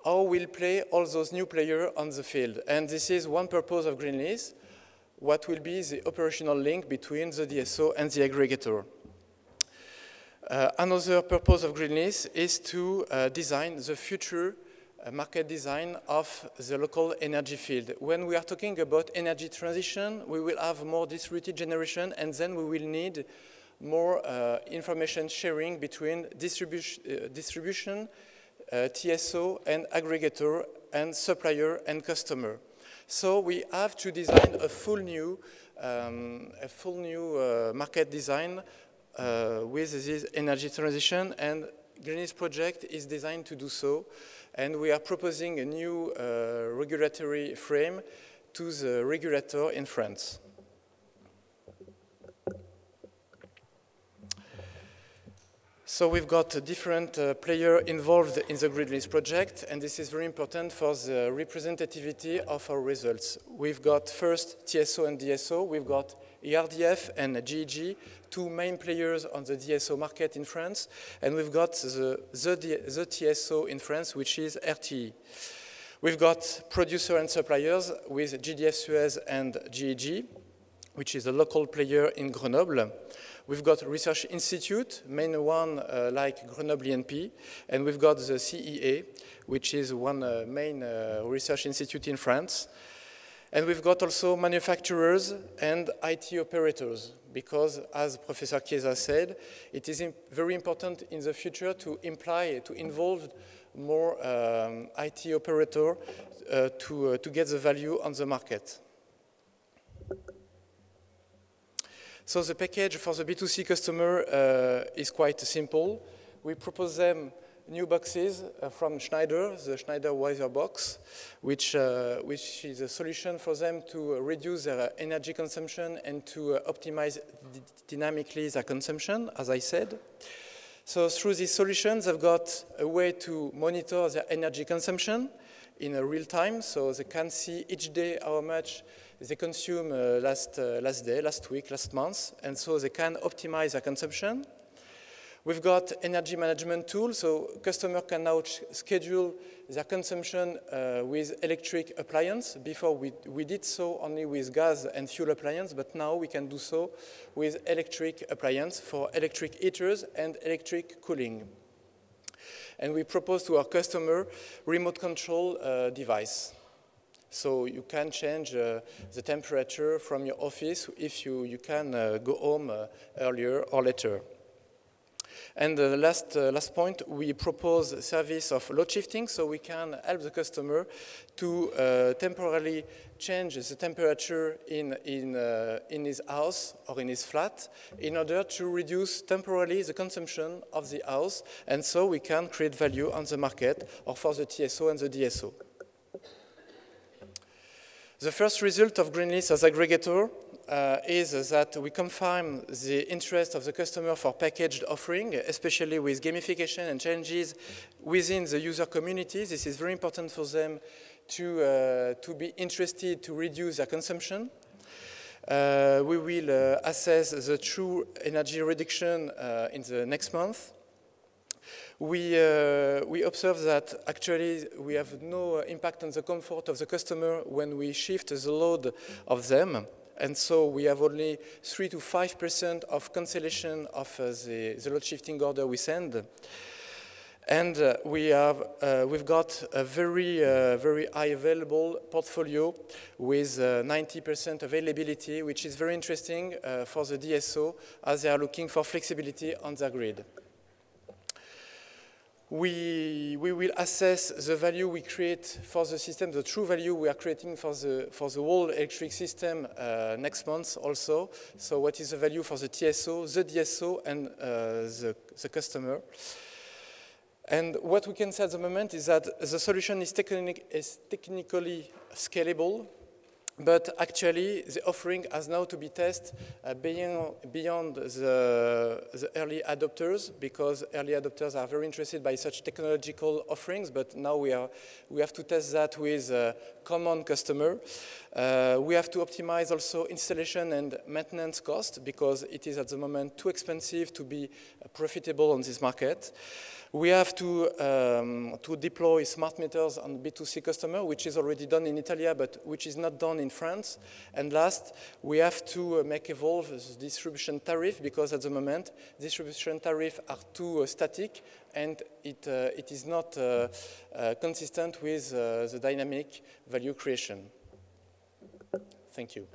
how we'll play all those new players on the field. And this is one purpose of Greenlease, what will be the operational link between the DSO and the aggregator. Uh, another purpose of Greenlease is to uh, design the future uh, market design of the local energy field. When we are talking about energy transition, we will have more distributed generation and then we will need more uh, information sharing between distribu distribution uh, uh, TSO and aggregator and supplier and customer. So we have to design a full new, um, a full new uh, market design uh, with this energy transition and Greenwich project is designed to do so. And we are proposing a new regulatory frame to the regulator in France. So we've got a different uh, player involved in the Gridless project, and this is very important for the representativity of our results. We've got first TSO and DSO, we've got ERDF and GEG, two main players on the DSO market in France, and we've got the, the, the TSO in France, which is RTE. We've got producer and suppliers with GDF Suez and GEG, which is a local player in Grenoble. We've got research institute, main one uh, like Grenoble ENP, and we've got the CEA, which is one uh, main uh, research institute in France. And we've got also manufacturers and IT operators, because as Professor Chiesa said, it is very important in the future to imply, to involve more um, IT operator uh, to, uh, to get the value on the market. So the package for the B2C customer uh, is quite simple. We propose them new boxes uh, from Schneider, the Schneider Wiser box, which, uh, which is a solution for them to reduce their energy consumption and to uh, optimize dynamically their consumption, as I said. So through these solutions, they've got a way to monitor their energy consumption in real time, so they can see each day how much they consume uh, last, uh, last day, last week, last month, and so they can optimize their consumption. We've got energy management tools, so customer can now schedule their consumption uh, with electric appliance. Before we, we did so only with gas and fuel appliance, but now we can do so with electric appliance for electric heaters and electric cooling. And we propose to our customer remote control uh, device. So you can change uh, the temperature from your office if you, you can uh, go home uh, earlier or later. And the last, uh, last point, we propose service of load shifting, so we can help the customer to uh, temporarily change the temperature in, in, uh, in his house or in his flat in order to reduce temporarily the consumption of the house, and so we can create value on the market or for the TSO and the DSO. The first result of Greenlist as aggregator uh, is that we confirm the interest of the customer for packaged offering, especially with gamification and changes within the user community. This is very important for them to, uh, to be interested to reduce their consumption. Uh, we will uh, assess the true energy reduction uh, in the next month we, uh, we observe that actually we have no impact on the comfort of the customer when we shift the load of them. And so we have only 3 to 5% of cancellation of uh, the, the load shifting order we send. And uh, we have, uh, we've got a very, uh, very high available portfolio with 90% uh, availability, which is very interesting uh, for the DSO as they are looking for flexibility on their grid we, we will assess the value we create for the system, the true value we are creating for the, for the whole electric system uh, next month also. So what is the value for the TSO, the DSO, and uh, the, the customer. And what we can say at the moment is that the solution is, is technically scalable but actually the offering has now to be tested uh, beyond, beyond the, the, early adopters because early adopters are very interested by such technological offerings but now we, are, we have to test that with a common customer. Uh, we have to optimize also installation and maintenance costs, because it is at the moment too expensive to be profitable on this market. We have to, um, to deploy smart meters on B2C customer, which is already done in Italy, but which is not done in France. And last, we have to uh, make evolve the distribution tariff because at the moment, distribution tariffs are too uh, static and it, uh, it is not uh, uh consistent with uh, the dynamic value creation. Thank you.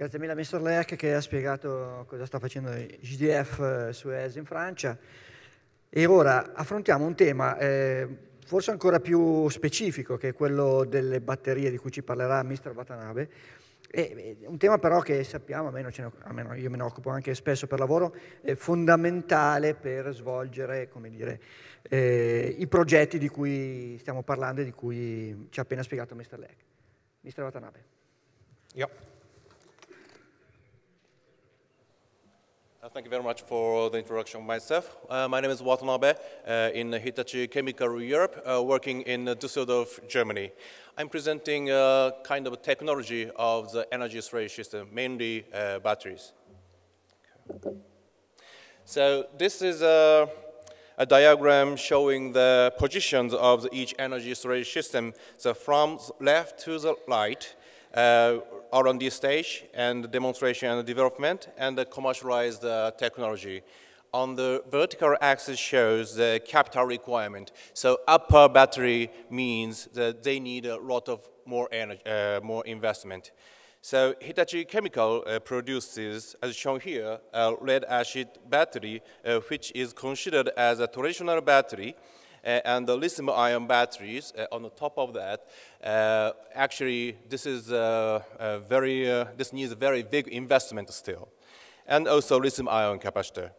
Grazie mille a Mr. Lerch che ha spiegato cosa sta facendo il GDF eh, su ES in Francia. E ora affrontiamo un tema eh, forse ancora più specifico che è quello delle batterie di cui ci parlerà Mr. Watanabe. E, eh, un tema però che sappiamo, almeno, ne, almeno, io me ne occupo anche spesso per lavoro, è fondamentale per svolgere dire, eh, i progetti di cui stiamo parlando e di cui ci ha appena spiegato Mr. Lerch. Mr. Watanabe. Yeah. Uh, thank you very much for the introduction myself. Uh, my name is Watanabe uh, in Hitachi Chemical Europe, uh, working in Düsseldorf, Germany. I'm presenting a uh, kind of a technology of the energy storage system, mainly uh, batteries. So this is a, a, diagram showing the positions of the, each energy storage system. So from left to the right, R&D stage and demonstration and development and the commercialized uh, technology. On the vertical axis shows the capital requirement. So upper battery means that they need a lot of more energy, uh, more investment. So Hitachi Chemical uh, produces, as shown here, a lead acid battery, uh, which is considered as a traditional battery uh, and the lithium ion batteries uh, on the top of that. Uh, actually, this is a very, this needs a very big investment still. And also lithium ion capacitor.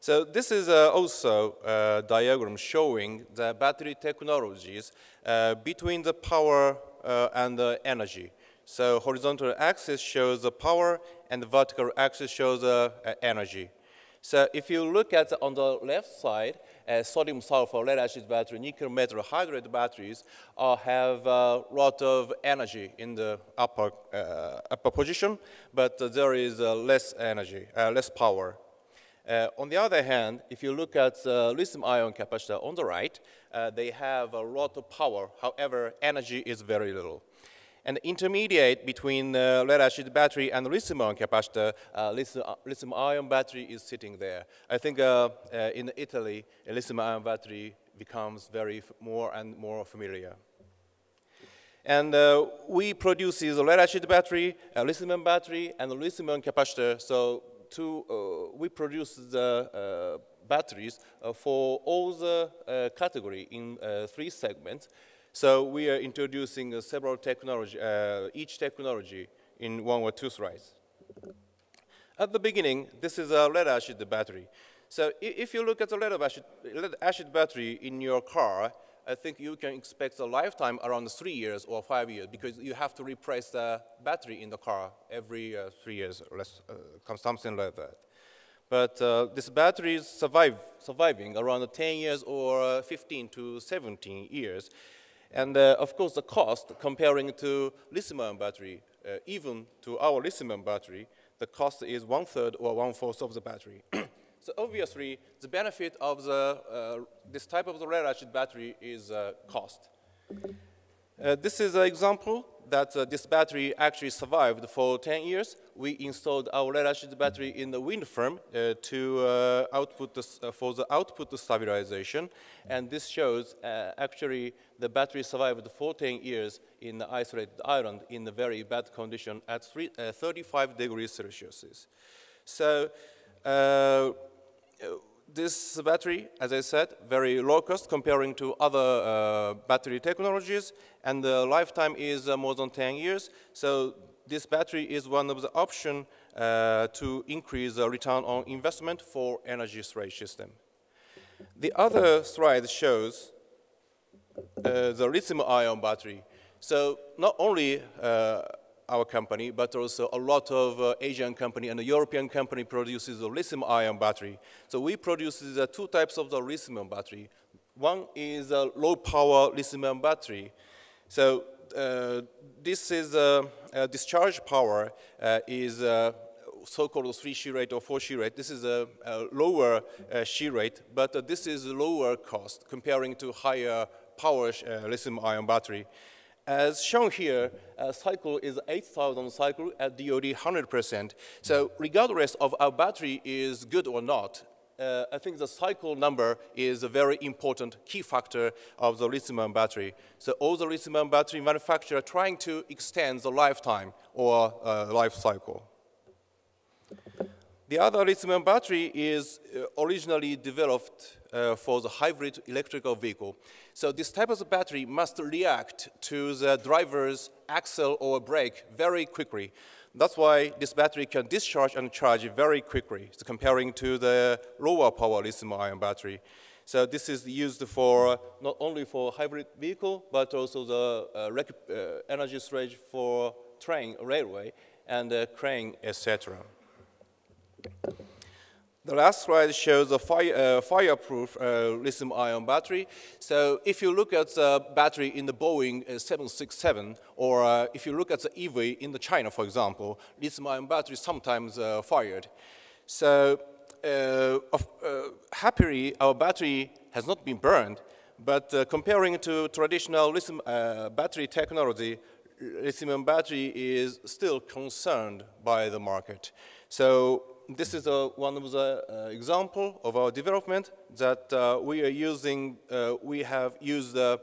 So this is uh, also a diagram showing the battery technologies uh, between the power uh, and the energy. So horizontal axis shows the power and the vertical axis shows the energy. So if you look at the, on the left side, uh, sodium sulfur, lead acid battery, nickel metal hydride batteries uh, have a lot of energy in the upper, uh, upper position, but there is uh, less energy, uh, less power. Uh, on the other hand, if you look at the lithium ion capacitor on the right, they have a lot of power. However, energy is very little and intermediate between uh, lead-acid battery and lithium-ion capacitor, uh, uh, lithium-ion battery is sitting there. I think uh, uh in Italy, lithium-ion battery becomes very more and more familiar. And uh, we produce the lead-acid battery, lithium-ion battery, and lithium-ion capacitor. So to, we produce the batteries for all the category in three segments. So we are introducing uh, several technology, uh, each technology in one or two slides. At the beginning, this is a lead acid battery. So if you look at the lead acid, lead acid battery in your car, I think you can expect a lifetime around three years or five years because you have to replace the battery in the car every uh, three years or less, uh, something like that. But uh, this battery is survive, surviving around 10 years or uh, 15 to 17 years. And uh, of course, the cost comparing to lithium-ion battery, uh, even to our lithium-ion battery, the cost is one-third or one-fourth of the battery. so obviously, the benefit of the, uh, this type of the rare earth battery is uh, cost. Uh, this is an example that uh, this battery actually survived for 10 years, we installed our lead-acid battery in the wind farm uh, to uh, output uh, for the output stabilization. And this shows uh, actually the battery survived 14 years in the isolated island in a very bad condition at three, uh, 35 degrees Celsius. So this battery, as I said, very low cost comparing to other uh, battery technologies, and the lifetime is uh, more than 10 years. So this battery is one of the options uh, to increase the return on investment for energy storage system. The other slide shows uh, the lithium-ion battery. So not only uh, our company, but also a lot of uh, Asian company and European company produces the lithium-ion battery. So we produce the two types of the lithium ion battery. One is a low-power lithium ion battery. So uh, this is a, uh, a uh, discharge power uh, is uh, so-called three shear rate or four shear rate. This is a, a lower shear rate, but this is lower cost comparing to higher power lithium-ion battery. As shown here, a uh, cycle is 8,000 cycle at DOD 100%. So regardless of our battery is good or not, uh, I think the cycle number is a very important key factor of the lithium-ion battery. So all the lithium-ion battery manufacturers are trying to extend the lifetime or uh, life cycle. The other lithium-ion battery is uh, originally developed uh, for the hybrid electrical vehicle. So this type of battery must react to the driver's axle or brake very quickly. That's why this battery can discharge and charge very quickly, so comparing to the lower power lithium-ion battery. So this is used for not only for hybrid vehicle, but also the uh, uh, energy storage for train, railway, and uh, crane, etc. The last slide shows a fire, uh, fireproof uh, lithium-ion battery. So if you look at the battery in the Boeing 767, uh, or uh, if you look at the EV in the China, for example, lithium-ion batteries sometimes uh, fired. So uh, happily, our battery has not been burned, but comparing to traditional lithium battery technology, lithium battery is still concerned by the market. So this is a, one of the uh, example of our development that uh, we are using, uh, we have used, uh,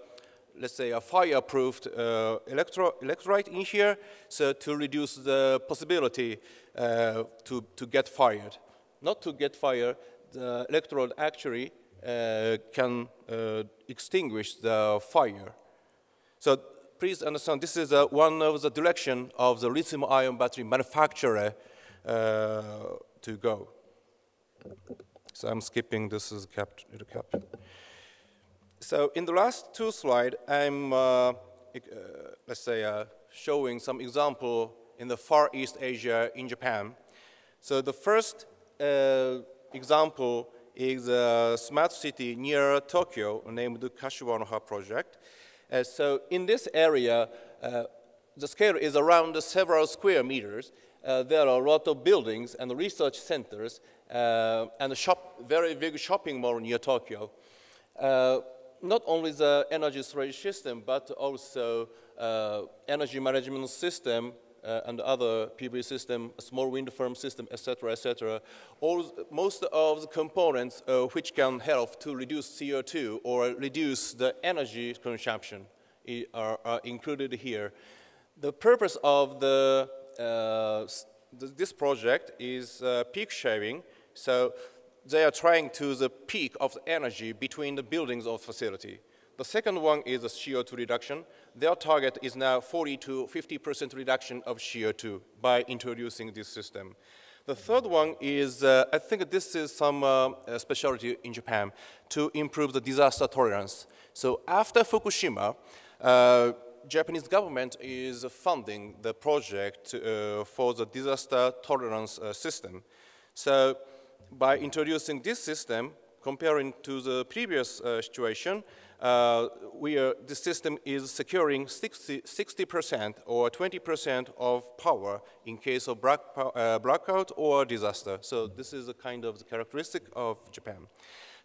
let's say, a fire uh, electro electrolyte in here so to reduce the possibility uh, to, to get fired. Not to get fired, the electrode actually can extinguish the fire. So please understand, this is one of the direction of the lithium-ion battery manufacturer uh, to go. So I'm skipping, this is a to cap. So in the last two slides, I'm, uh, uh, let's say, uh, showing some example in the Far East Asia in Japan. So the first uh, example is a smart city near Tokyo named the Kashiwanoha project. Uh, so in this area, uh, the scale is around several square meters, uh, there are a lot of buildings and research centers uh, and a shop, very big shopping mall near Tokyo. Uh, not only the energy storage system, but also uh, energy management system uh, and other PV system, small wind farm system, etc., etc. All, most of the components uh, which can help to reduce CO2 or reduce the energy consumption are, are included here. The purpose of the uh, th this project is uh, peak shaving, so they are trying to the peak of the energy between the buildings of facility. The second one is a CO2 reduction. Their target is now 40 to 50% reduction of CO2 by introducing this system. The third one is, uh, I think this is some uh, uh specialty in Japan, to improve the disaster tolerance. So after Fukushima, uh, Japanese government is funding the project uh, for the disaster tolerance uh, system. So by introducing this system, comparing to the previous uh, situation, uh, we are, the system is securing 60, percent or 20% of power in case of black, uh, blackout or disaster. So this is a kind of the characteristic of Japan.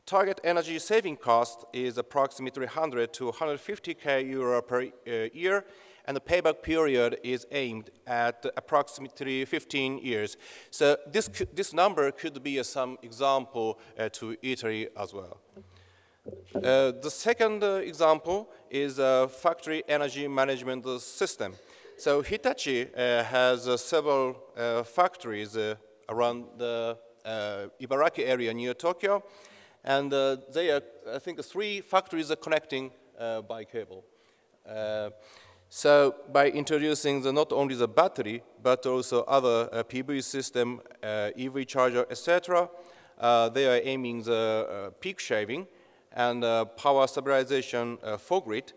Target energy saving cost is approximately 100 to 150k euro per uh, year, and the payback period is aimed at approximately 15 years. So this, this number could be uh, some example uh, to Italy as well. Uh, the second uh, example is a factory energy management system. So Hitachi uh, has uh, several factories around the Ibaraki area near Tokyo, and uh, they are, I think, three factories are connecting uh, by cable. Uh, so by introducing the, not only the battery, but also other uh, PV system, EV charger, etc., they are aiming the peak shaving and power stabilization for grid.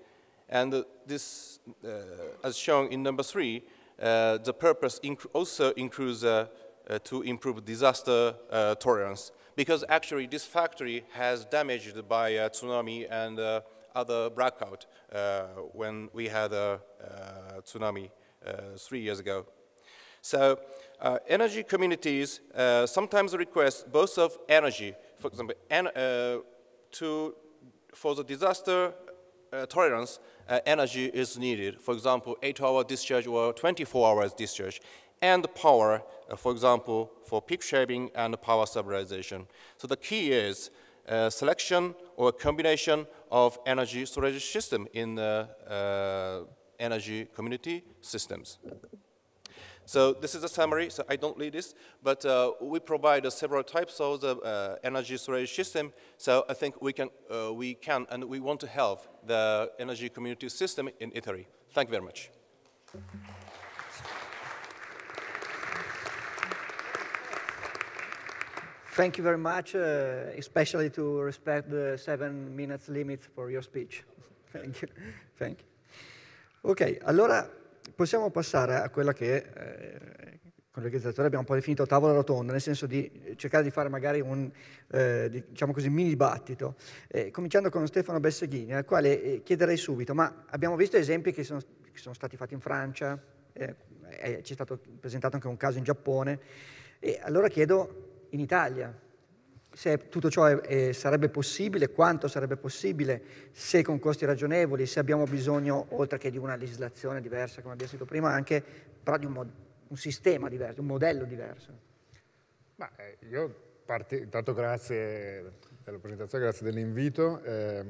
And this, as shown in number three, the purpose inc also includes to improve disaster tolerance because actually this factory has damaged by uh, tsunami and uh, other blackout uh, when we had a, uh, tsunami three years ago. So energy communities sometimes request both of energy, for example, en to, for the disaster tolerance, energy is needed. For example, 8-hour discharge or 24 hours discharge and power, uh, for example, for peak shaving and power stabilization. So the key is uh, selection or combination of energy storage system in the uh, energy community systems. So this is a summary, so I don't read this, but uh, we provide several types of the uh, energy storage system, so I think we can, uh, we can and we want to help the energy community system in Italy. Thank you very much. Thank you very much, uh, especially to respect the seven minutes limit for your speech. Thank you. Thank you. Ok, allora possiamo passare a quella che eh, con l'organizzatore abbiamo poi definito tavola rotonda, nel senso di cercare di fare magari un eh, diciamo così, mini dibattito, eh, cominciando con Stefano Besseghini, al quale eh, chiederei subito, ma abbiamo visto esempi che sono, che sono stati fatti in Francia, eh, eh, ci è stato presentato anche un caso in Giappone, e allora chiedo in Italia. Se tutto ciò è, è, sarebbe possibile, quanto sarebbe possibile, se con costi ragionevoli, se abbiamo bisogno, oltre che di una legislazione diversa, come abbiamo detto prima, anche però di un, mod- un sistema diverso, un modello diverso. Ma, eh, io parti- intanto grazie della presentazione, grazie dell'invito. Eh,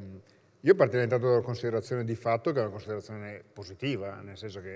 io partirei intanto dalla considerazione di fatto, che è una considerazione positiva, nel senso che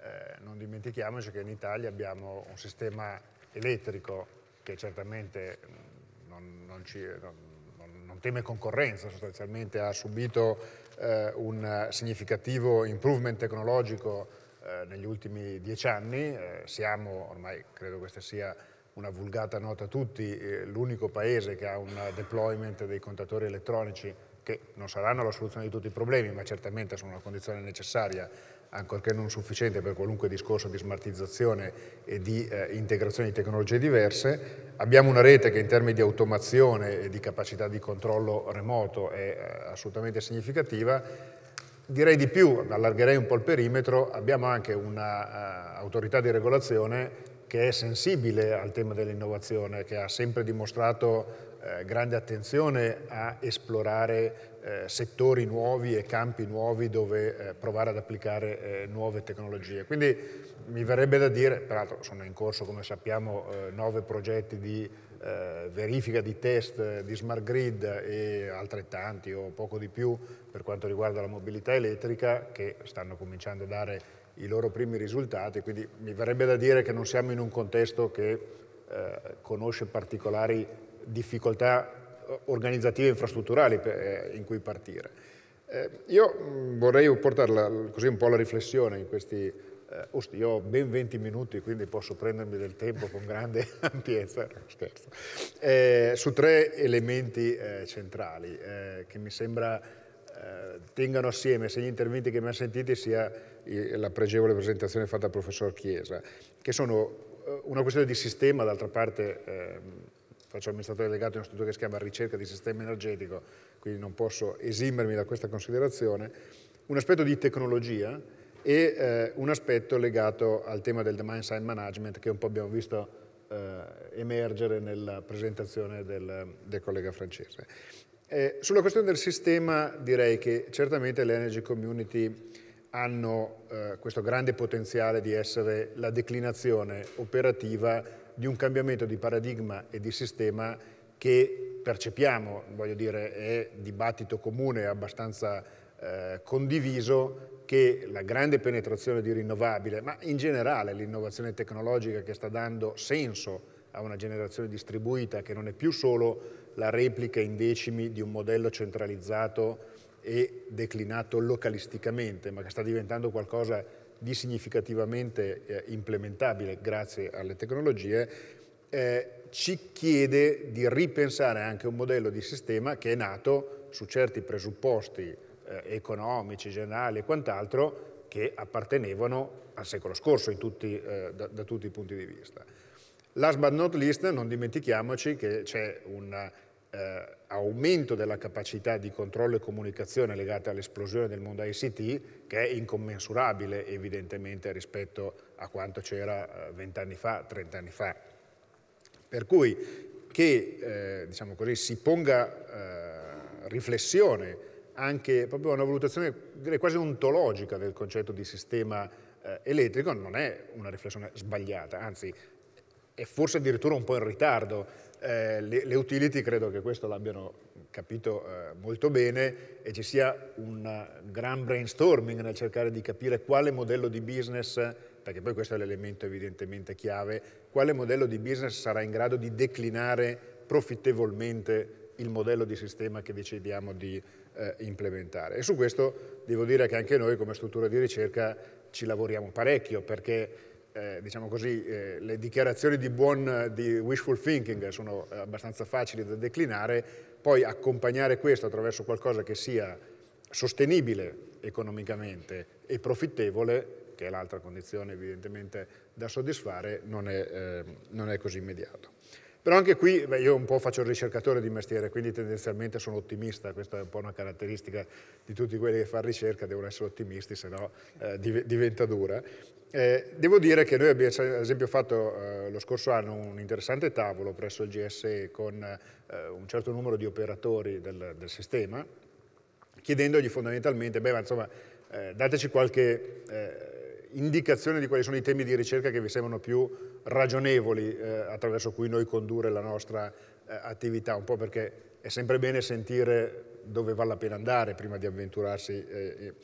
eh, non dimentichiamoci che in Italia abbiamo un sistema elettrico che certamente mm, non, non, ci, non, non teme concorrenza, sostanzialmente ha subito eh, un significativo improvement tecnologico eh, negli ultimi dieci anni, eh, siamo ormai, credo questa sia una vulgata nota a tutti, eh, l'unico paese che ha un deployment dei contatori elettronici che non saranno la soluzione di tutti i problemi, ma certamente sono una condizione necessaria ancorché non sufficiente per qualunque discorso di smartizzazione e di eh, integrazione di tecnologie diverse. Abbiamo una rete che in termini di automazione e di capacità di controllo remoto è eh, assolutamente significativa. Direi di più, allargherei un po' il perimetro, abbiamo anche un'autorità eh, uh, di regolazione che è sensibile al tema dell'innovazione, che ha sempre dimostrato eh, grande attenzione a esplorare eh, settori nuovi e campi nuovi dove eh, provare ad applicare eh, nuove tecnologie. Quindi mi verrebbe da dire, peraltro sono in corso come sappiamo eh, nove progetti di eh, verifica di test di smart grid e altrettanti o poco di più per quanto riguarda la mobilità elettrica che stanno cominciando a dare i loro primi risultati, quindi mi verrebbe da dire che non siamo in un contesto che eh, conosce particolari difficoltà organizzative e infrastrutturali per, eh, in cui partire. Eh, io mm, vorrei portarla così un po' la riflessione in questi Uh, io ho ben 20 minuti, quindi posso prendermi del tempo con grande ampiezza, scherzo, eh, su tre elementi eh, centrali eh, che mi sembra eh, tengano assieme, se gli interventi che mi ha sentiti sia la pregevole presentazione fatta dal professor Chiesa, che sono una questione di sistema, d'altra parte ehm, faccio amministratore delegato in uno studio che si chiama ricerca di sistema energetico, quindi non posso esimermi da questa considerazione, un aspetto di tecnologia e eh, un aspetto legato al tema del demand side management che un po' abbiamo visto eh, emergere nella presentazione del, del collega francese. Eh, sulla questione del sistema direi che certamente le energy community hanno eh, questo grande potenziale di essere la declinazione operativa di un cambiamento di paradigma e di sistema che percepiamo, voglio dire, è dibattito comune abbastanza eh, condiviso che la grande penetrazione di rinnovabile, ma in generale l'innovazione tecnologica che sta dando senso a una generazione distribuita che non è più solo la replica in decimi di un modello centralizzato e declinato localisticamente, ma che sta diventando qualcosa di significativamente eh, implementabile grazie alle tecnologie, eh, ci chiede di ripensare anche un modello di sistema che è nato su certi presupposti eh, economici, generali e quant'altro che appartenevano al secolo scorso tutti, eh, da, da, tutti i punti di vista. Last but not least, non dimentichiamoci che c'è un eh, aumento della capacità di controllo e comunicazione legata all'esplosione del mondo ICT che è incommensurabile evidentemente rispetto a quanto c'era eh, vent'anni eh, fa, trent'anni fa. Per cui che eh, diciamo così, si ponga eh, riflessione anche proprio una valutazione quasi ontologica del concetto di sistema eh, elettrico non è una riflessione sbagliata, anzi è forse addirittura un po' in ritardo eh, le, le, utility credo che questo l'abbiano capito eh, molto bene e ci sia un gran brainstorming nel cercare di capire quale modello di business, perché poi questo è l'elemento evidentemente chiave, quale modello di business sarà in grado di declinare profittevolmente il modello di sistema che decidiamo di eh, implementare. E su questo devo dire che anche noi come struttura di ricerca ci lavoriamo parecchio perché eh, diciamo così, eh, le dichiarazioni di, buon, di wishful thinking sono abbastanza facili da declinare, poi accompagnare questo attraverso qualcosa che sia sostenibile economicamente e profittevole, che è l'altra condizione evidentemente da soddisfare, non è, eh, non è così immediato. Però anche qui, beh, io un po' faccio il ricercatore di mestiere, quindi tendenzialmente sono ottimista, questa è un po' una caratteristica di tutti quelli che fanno ricerca, devono essere ottimisti, se no eh, div diventa dura. Eh, devo dire che noi abbiamo ad esempio fatto eh, lo scorso anno un interessante tavolo presso il GSE con eh, un certo numero di operatori del, del sistema, chiedendogli fondamentalmente, beh, insomma, eh, dateci qualche eh, indicazione di quali sono i temi di ricerca che vi sembrano più ragionevoli eh, attraverso cui noi condurre la nostra eh, attività, un po' perché è sempre bene sentire dove vale la pena andare prima di avventurarsi. Eh, eh,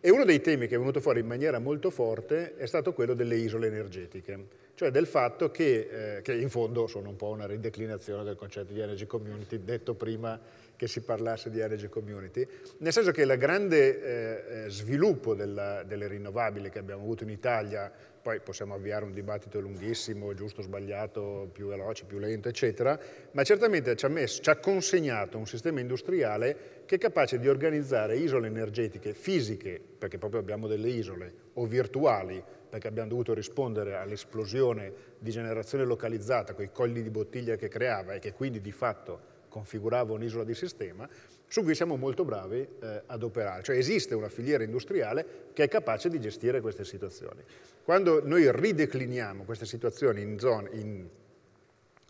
e uno dei temi che è venuto fuori in maniera molto forte è stato quello delle isole energetiche, cioè del fatto che, eh, che in fondo sono un po' una rideclinazione del concetto di energy community, detto prima che si parlasse di energy community, nel senso che il grande eh, eh sviluppo della, delle rinnovabili che abbiamo avuto in Italia poi possiamo avviare un dibattito lunghissimo, giusto, sbagliato, più veloce, più lento, eccetera, ma certamente ci ha, messo, ci ha consegnato un sistema industriale che è capace di organizzare isole energetiche fisiche, perché proprio abbiamo delle isole, o virtuali, perché abbiamo dovuto rispondere all'esplosione di generazione localizzata, quei colli di bottiglia che creava e che quindi di fatto configurava un'isola di sistema, su cui siamo molto bravi eh, ad operare. Cioè esiste una filiera industriale che è capace di gestire queste situazioni. Quando noi ridecliniamo queste situazioni in, zone, in,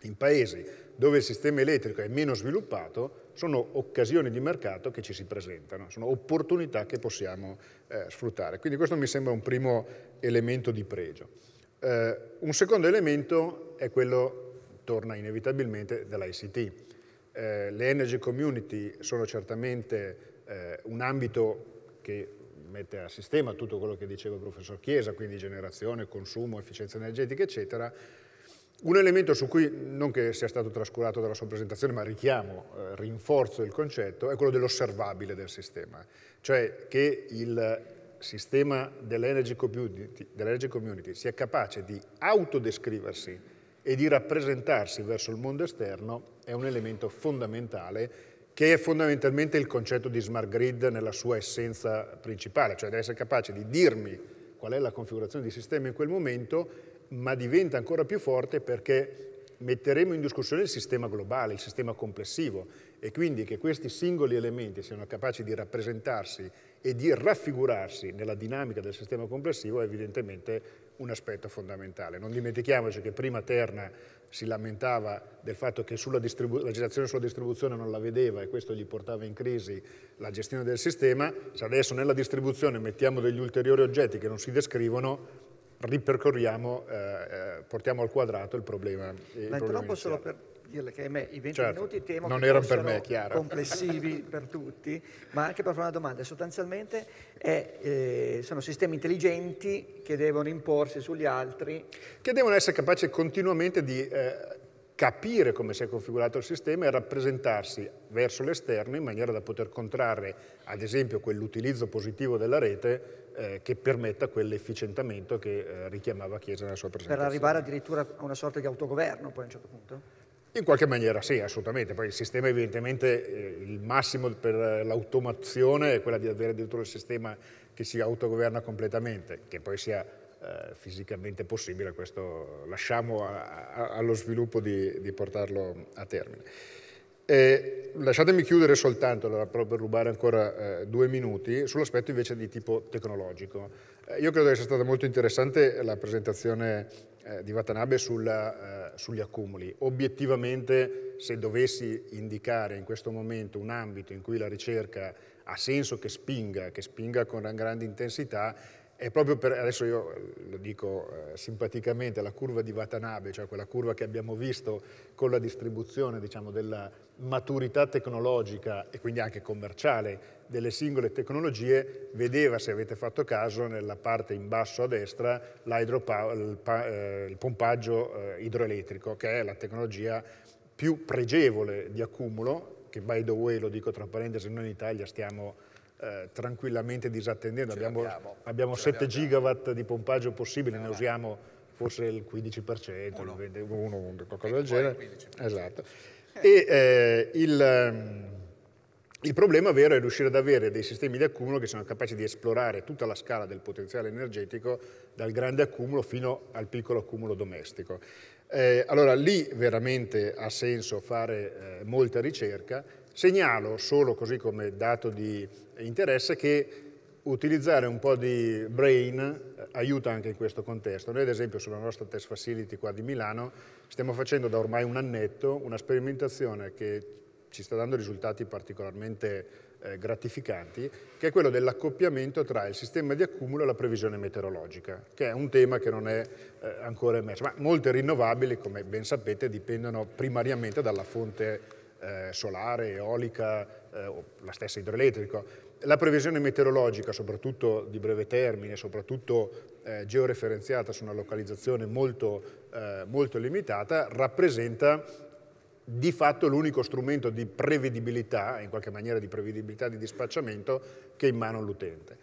in paesi dove il sistema elettrico è meno sviluppato, sono occasioni di mercato che ci si presentano, sono opportunità che possiamo eh, sfruttare. Quindi questo mi sembra un primo elemento di pregio. Eh, un secondo elemento è quello, torna inevitabilmente, dell'ICT eh, le energy community sono certamente eh, un ambito che mette a sistema tutto quello che diceva il professor Chiesa, quindi generazione, consumo, efficienza energetica, eccetera. Un elemento su cui, non che sia stato trascurato dalla sua presentazione, ma richiamo, eh, rinforzo il concetto, è quello dell'osservabile del sistema, cioè che il sistema dell'energy community, dell community sia capace di autodescriversi e di rappresentarsi verso il mondo esterno è un elemento fondamentale che è fondamentalmente il concetto di smart grid nella sua essenza principale, cioè deve essere capace di dirmi qual è la configurazione di sistema in quel momento, ma diventa ancora più forte perché metteremo in discussione il sistema globale, il sistema complessivo e quindi che questi singoli elementi siano capaci di rappresentarsi e di raffigurarsi nella dinamica del sistema complessivo è evidentemente un aspetto fondamentale. Non dimentichiamoci che prima Terna si lamentava del fatto che sulla legislazione sulla distribuzione non la vedeva e questo gli portava in crisi la gestione del sistema, se adesso nella distribuzione mettiamo degli ulteriori oggetti che non si descrivono, ripercorriamo, eh, eh portiamo al quadrato il problema. Ma è troppo solo per dirle che me, i 20 certo, minuti temo non erano per me, chiaro. complessivi per tutti, ma anche per fare una domanda. Sostanzialmente è, eh, sono sistemi intelligenti che devono imporsi sugli altri. Che devono essere capaci continuamente di eh, capire come si è configurato il sistema e rappresentarsi verso l'esterno in maniera da poter contrarre, ad esempio, quell'utilizzo positivo della rete eh, che permetta quell'efficientamento che eh, richiamava Chiesa nella sua presentazione. Per arrivare addirittura a una sorta di autogoverno poi a un certo punto? In qualche maniera sì, assolutamente, poi il sistema evidentemente eh, il massimo per l'automazione è quello di avere addirittura il sistema che si autogoverna completamente, che poi sia eh, fisicamente possibile, questo lasciamo a, a, allo sviluppo di, di portarlo a termine. Eh, lasciatemi chiudere soltanto, allora, proprio per rubare ancora eh, due minuti, sull'aspetto invece di tipo tecnologico. Eh, io credo che sia stata molto interessante la presentazione eh, di Watanabe sulla, eh, sugli accumuli. Obiettivamente, se dovessi indicare in questo momento un ambito in cui la ricerca ha senso che spinga, che spinga con grande intensità, e proprio per, adesso io eh, lo dico eh, simpaticamente, la curva di Watanabe, cioè quella curva che abbiamo visto con la distribuzione diciamo, della maturità tecnologica e quindi anche commerciale delle singole tecnologie, vedeva, se avete fatto caso, nella parte in basso a destra il, eh, il, pompaggio eh, idroelettrico, che è la tecnologia più pregevole di accumulo, che by the way, lo dico tra parentesi, noi in Italia stiamo eh, tranquillamente disattendendo. abbiamo, abbiamo, abbiamo 7 gigawatt di pompaggio possibile, ne usiamo forse il 15%, uno. Il 21, qualcosa del genere. Esatto. E eh, il, ehm, il, problema vero è riuscire ad avere dei sistemi di accumulo che siano capaci di esplorare tutta la scala del potenziale energetico dal grande accumulo fino al piccolo accumulo domestico. Eh, allora lì veramente ha senso fare eh, molta ricerca. Segnalo solo così come dato di eh, interesse che utilizzare un po' di brain eh, aiuta anche in questo contesto. Noi ad esempio sulla nostra test facility qua di Milano stiamo facendo da ormai un annetto una sperimentazione che ci sta dando risultati particolarmente eh, gratificanti, che è quello dell'accoppiamento tra il sistema di accumulo e la previsione meteorologica, che è un tema che non è eh, ancora emerso. Ma molte rinnovabili, come ben sapete, dipendono primariamente dalla fonte eh, solare, eolica eh, o la stessa idroelettrica la previsione meteorologica, soprattutto di breve termine, soprattutto eh, georeferenziata su una localizzazione molto, eh, molto limitata, rappresenta di fatto l'unico strumento di prevedibilità, in qualche maniera di prevedibilità di dispacciamento, che è in mano all'utente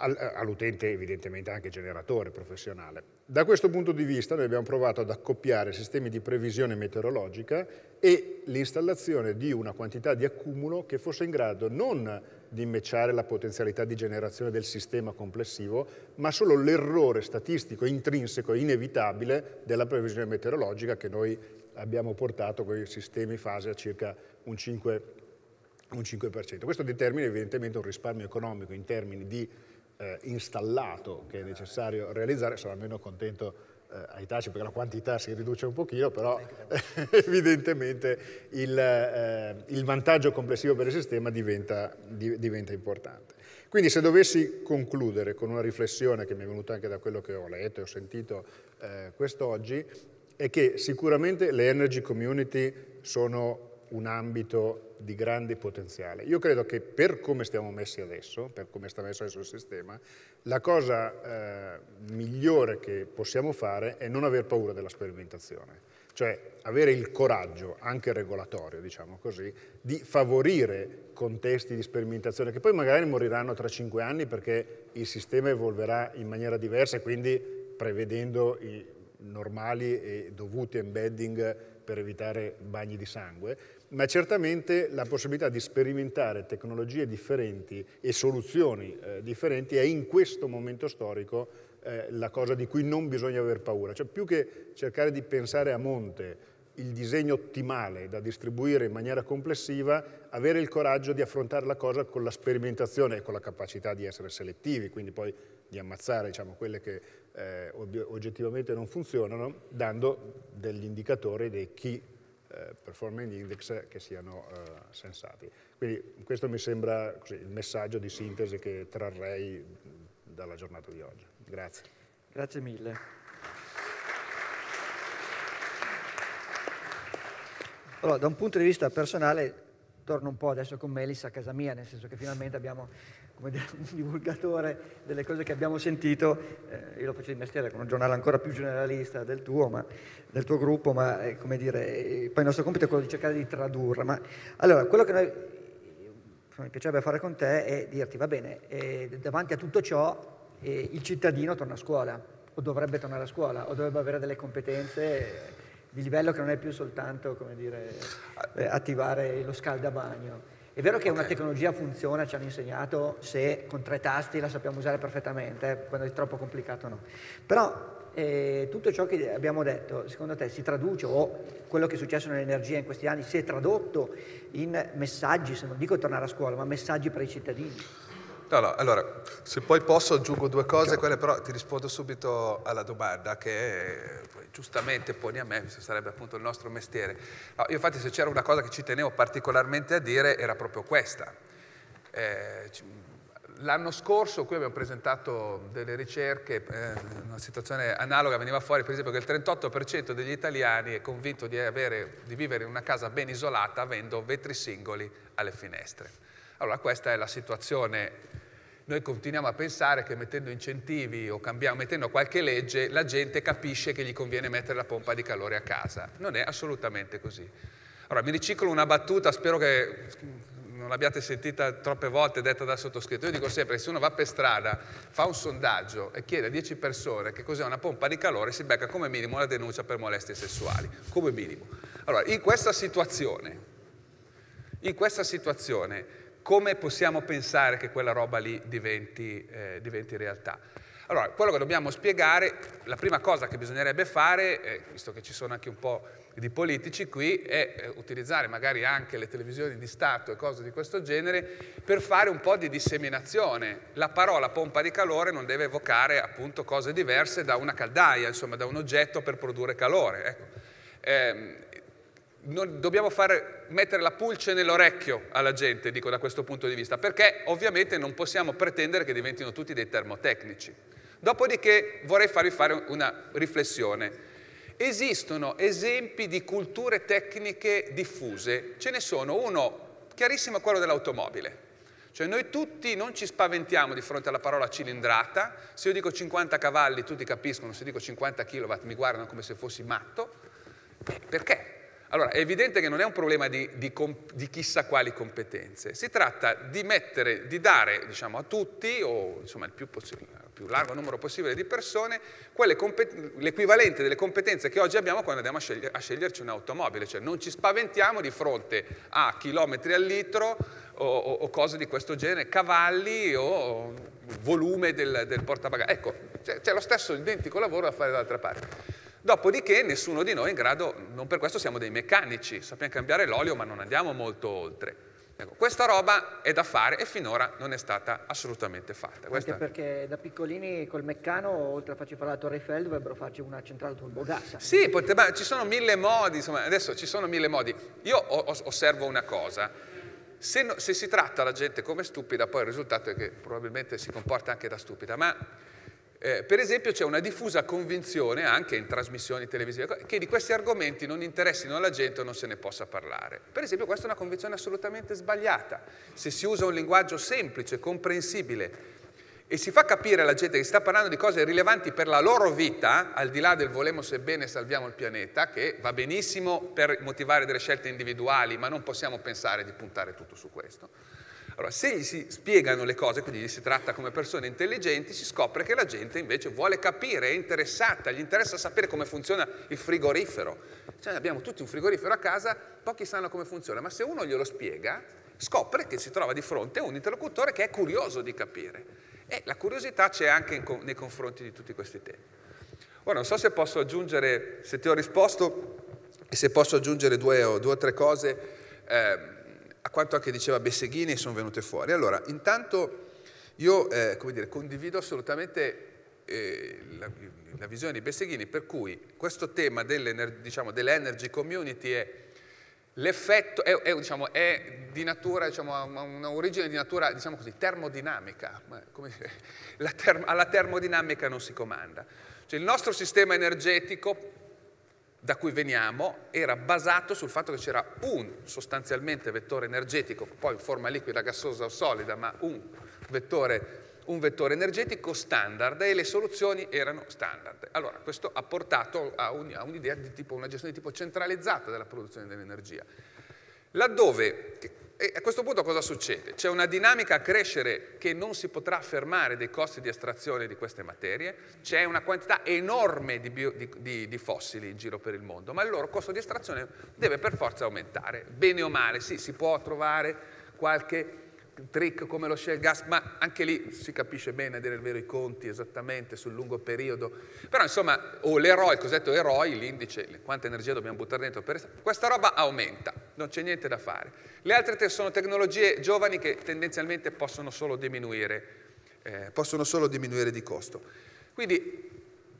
eh, all'utente evidentemente anche generatore professionale. Da questo punto di vista noi abbiamo provato ad accoppiare sistemi di previsione meteorologica e l'installazione di una quantità di accumulo che fosse in grado non di matchare la potenzialità di generazione del sistema complessivo, ma solo l'errore statistico intrinseco e inevitabile della previsione meteorologica che noi abbiamo portato con i sistemi fase a circa un 5%. Un 5%. Questo determina evidentemente un risparmio economico in termini di eh, installato che è necessario realizzare, sono almeno contento eh, ai taci perché la quantità si riduce un pochino, però evidentemente il, eh, il, vantaggio complessivo per il sistema diventa, di, diventa, importante. Quindi se dovessi concludere con una riflessione che mi è venuta anche da quello che ho letto e ho sentito eh, quest'oggi, è che sicuramente le energy community sono un ambito di grande potenziale. Io credo che per come stiamo messi adesso, per come sta messo adesso il sistema, la cosa eh, migliore che possiamo fare è non aver paura della sperimentazione, cioè avere il coraggio, anche regolatorio, diciamo così, di favorire contesti di sperimentazione che poi magari moriranno tra cinque anni perché il sistema evolverà in maniera diversa e quindi prevedendo i normali e dovuti embedding per evitare bagni di sangue, ma certamente la possibilità di sperimentare tecnologie differenti e soluzioni eh, differenti è in questo momento storico eh, la cosa di cui non bisogna aver paura. Cioè più che cercare di pensare a monte il disegno ottimale da distribuire in maniera complessiva, avere il coraggio di affrontare la cosa con la sperimentazione e con la capacità di essere selettivi, quindi poi di ammazzare diciamo, quelle che eh, oggettivamente non funzionano, dando degli indicatori di chi eh, performance index che siano eh, sensati. Quindi questo mi sembra così, il messaggio di sintesi che trarrei dalla giornata di oggi. Grazie. Grazie mille. Allora, da un punto di vista personale, torno un po' adesso con Melissa a casa mia, nel senso che finalmente abbiamo come dire, un divulgatore delle cose che abbiamo sentito, eh, io lo faccio di mestiere con un giornale ancora più generalista del tuo, ma, del tuo gruppo, ma eh, come dire, eh, poi il nostro compito è quello di cercare di tradurre. Ma, allora, quello che noi, mi piacerebbe fare con te è dirti, va bene, eh, davanti a tutto ciò eh, il cittadino torna a scuola, o dovrebbe tornare a scuola, o dovrebbe avere delle competenze di livello che non è più soltanto, come dire, eh, attivare lo scaldabagno. È vero che okay. una tecnologia funziona, ci hanno insegnato, se con tre tasti la sappiamo usare perfettamente, quando è troppo complicato no. Però eh, tutto ciò che abbiamo detto, secondo te si traduce o quello che è successo nell'energia in questi anni si è tradotto in messaggi, se non dico tornare a scuola, ma messaggi per i cittadini? No, no, allora, se poi posso aggiungo due cose, quelle però ti rispondo subito alla domanda che giustamente poni a me, se sarebbe appunto il nostro mestiere. No, io infatti se c'era una cosa che ci tenevo particolarmente a dire era proprio questa. Eh, L'anno scorso qui abbiamo presentato delle ricerche, eh, una situazione analoga veniva fuori per esempio che il 38% degli italiani è convinto di, avere, di, vivere in una casa ben isolata avendo vetri singoli alle finestre. Allora questa è la situazione noi continuiamo a pensare che mettendo incentivi o cambiamo, mettendo qualche legge la gente capisce che gli conviene mettere la pompa di calore a casa. Non è assolutamente così. Allora, mi riciclo una battuta, spero che non l'abbiate sentita troppe volte detta dal sottoscritto. Io dico sempre che se uno va per strada, fa un sondaggio e chiede a 10 persone che cos'è una pompa di calore, si becca come minimo la denuncia per molestie sessuali, come minimo. Allora, in questa situazione, in questa situazione come possiamo pensare che quella roba lì diventi, eh, diventi realtà? Allora, quello che dobbiamo spiegare, la prima cosa che bisognerebbe fare, eh, visto che ci sono anche un po' di politici qui, è eh, utilizzare magari anche le televisioni di Stato e cose di questo genere per fare un po' di disseminazione. La parola pompa di calore non deve evocare appunto cose diverse da una caldaia, insomma da un oggetto per produrre calore. Ecco. Eh, dobbiamo fare, mettere la pulce nell'orecchio alla gente, dico da questo punto di vista, perché ovviamente non possiamo pretendere che diventino tutti dei termotecnici. Dopodiché vorrei farvi fare una riflessione. Esistono esempi di culture tecniche diffuse, ce ne sono uno chiarissimo è quello dell'automobile. Cioè noi tutti non ci spaventiamo di fronte alla parola cilindrata, se io dico 50 cavalli tutti capiscono, se dico 50 kW mi guardano come se fossi matto, eh, perché? Allora, è evidente che non è un problema di, di, di chissà quali competenze, si tratta di, mettere, di dare diciamo, a tutti, o insomma il più, più, largo numero possibile di persone, l'equivalente delle competenze che oggi abbiamo quando andiamo a, sceglier a sceglierci un'automobile, cioè non ci spaventiamo di fronte a chilometri al litro o, o, o cose di questo genere, cavalli o volume del, del portabagagli. Ecco, c'è lo stesso identico lavoro da fare dall'altra parte. Dopodiché nessuno di noi è in grado, non per questo siamo dei meccanici, sappiamo cambiare l'olio ma non andiamo molto oltre. Ecco, questa roba è da fare e finora non è stata assolutamente fatta. Questa... Anche perché da piccolini col meccano, oltre a farci fare la Torre Eiffel, dovrebbero farci una centrale turbogassa. Sì, potrebbe, ci sono mille modi, insomma, adesso ci sono mille modi. Io osservo una cosa, se, no, se si tratta la gente come stupida, poi il risultato è che probabilmente si comporta anche da stupida, ma eh, per esempio c'è una diffusa convinzione, anche in trasmissioni televisive, che di questi argomenti non interessino alla gente o non se ne possa parlare. Per esempio questa è una convinzione assolutamente sbagliata. Se si usa un linguaggio semplice, comprensibile e si fa capire alla gente che sta parlando di cose rilevanti per la loro vita, al di là del volemo sebbene salviamo il pianeta, che va benissimo per motivare delle scelte individuali, ma non possiamo pensare di puntare tutto su questo, allora, se gli si spiegano le cose, quindi gli si tratta come persone intelligenti, si scopre che la gente invece vuole capire, è interessata, gli interessa sapere come funziona il frigorifero. Cioè, abbiamo tutti un frigorifero a casa, pochi sanno come funziona, ma se uno glielo spiega, scopre che si trova di fronte a un interlocutore che è curioso di capire. E la curiosità c'è anche nei confronti di tutti questi temi. Ora, non so se posso aggiungere, se ti ho risposto, e se posso aggiungere due o, due o tre cose. Eh, a quanto anche diceva Besseghini sono venute fuori. Allora, intanto io eh, dire, condivido assolutamente eh, la, la, visione di Besseghini per cui questo tema dell'energy diciamo, dell community è, è, è, diciamo, è di natura, diciamo, ha un'origine di natura, diciamo così, termodinamica. Dire, term alla termodinamica non si comanda. Cioè, il nostro sistema energetico da cui veniamo era basato sul fatto che c'era un sostanzialmente vettore energetico, poi in forma liquida, gassosa o solida, ma un vettore, un vettore energetico standard e le soluzioni erano standard. Allora, questo ha portato a, un, a un'idea di tipo, una gestione di tipo centralizzata della produzione dell'energia. Laddove, e a questo punto cosa succede? C'è una dinamica a crescere che non si potrà fermare dei costi di estrazione di queste materie, c'è una quantità enorme di, bio, di, di, di, fossili in giro per il mondo, ma il loro costo di estrazione deve per forza aumentare, bene o male, sì, si può trovare qualche trick come lo shale gas, ma anche lì si capisce bene a dire il vero i conti esattamente sul lungo periodo. Però insomma, o l'eroe, il cosiddetto eroe, l'indice, quanta energia dobbiamo buttare dentro, per... questa roba aumenta, non c'è niente da fare. Le altre te sono tecnologie giovani che tendenzialmente possono solo diminuire, eh, possono solo diminuire di costo. Quindi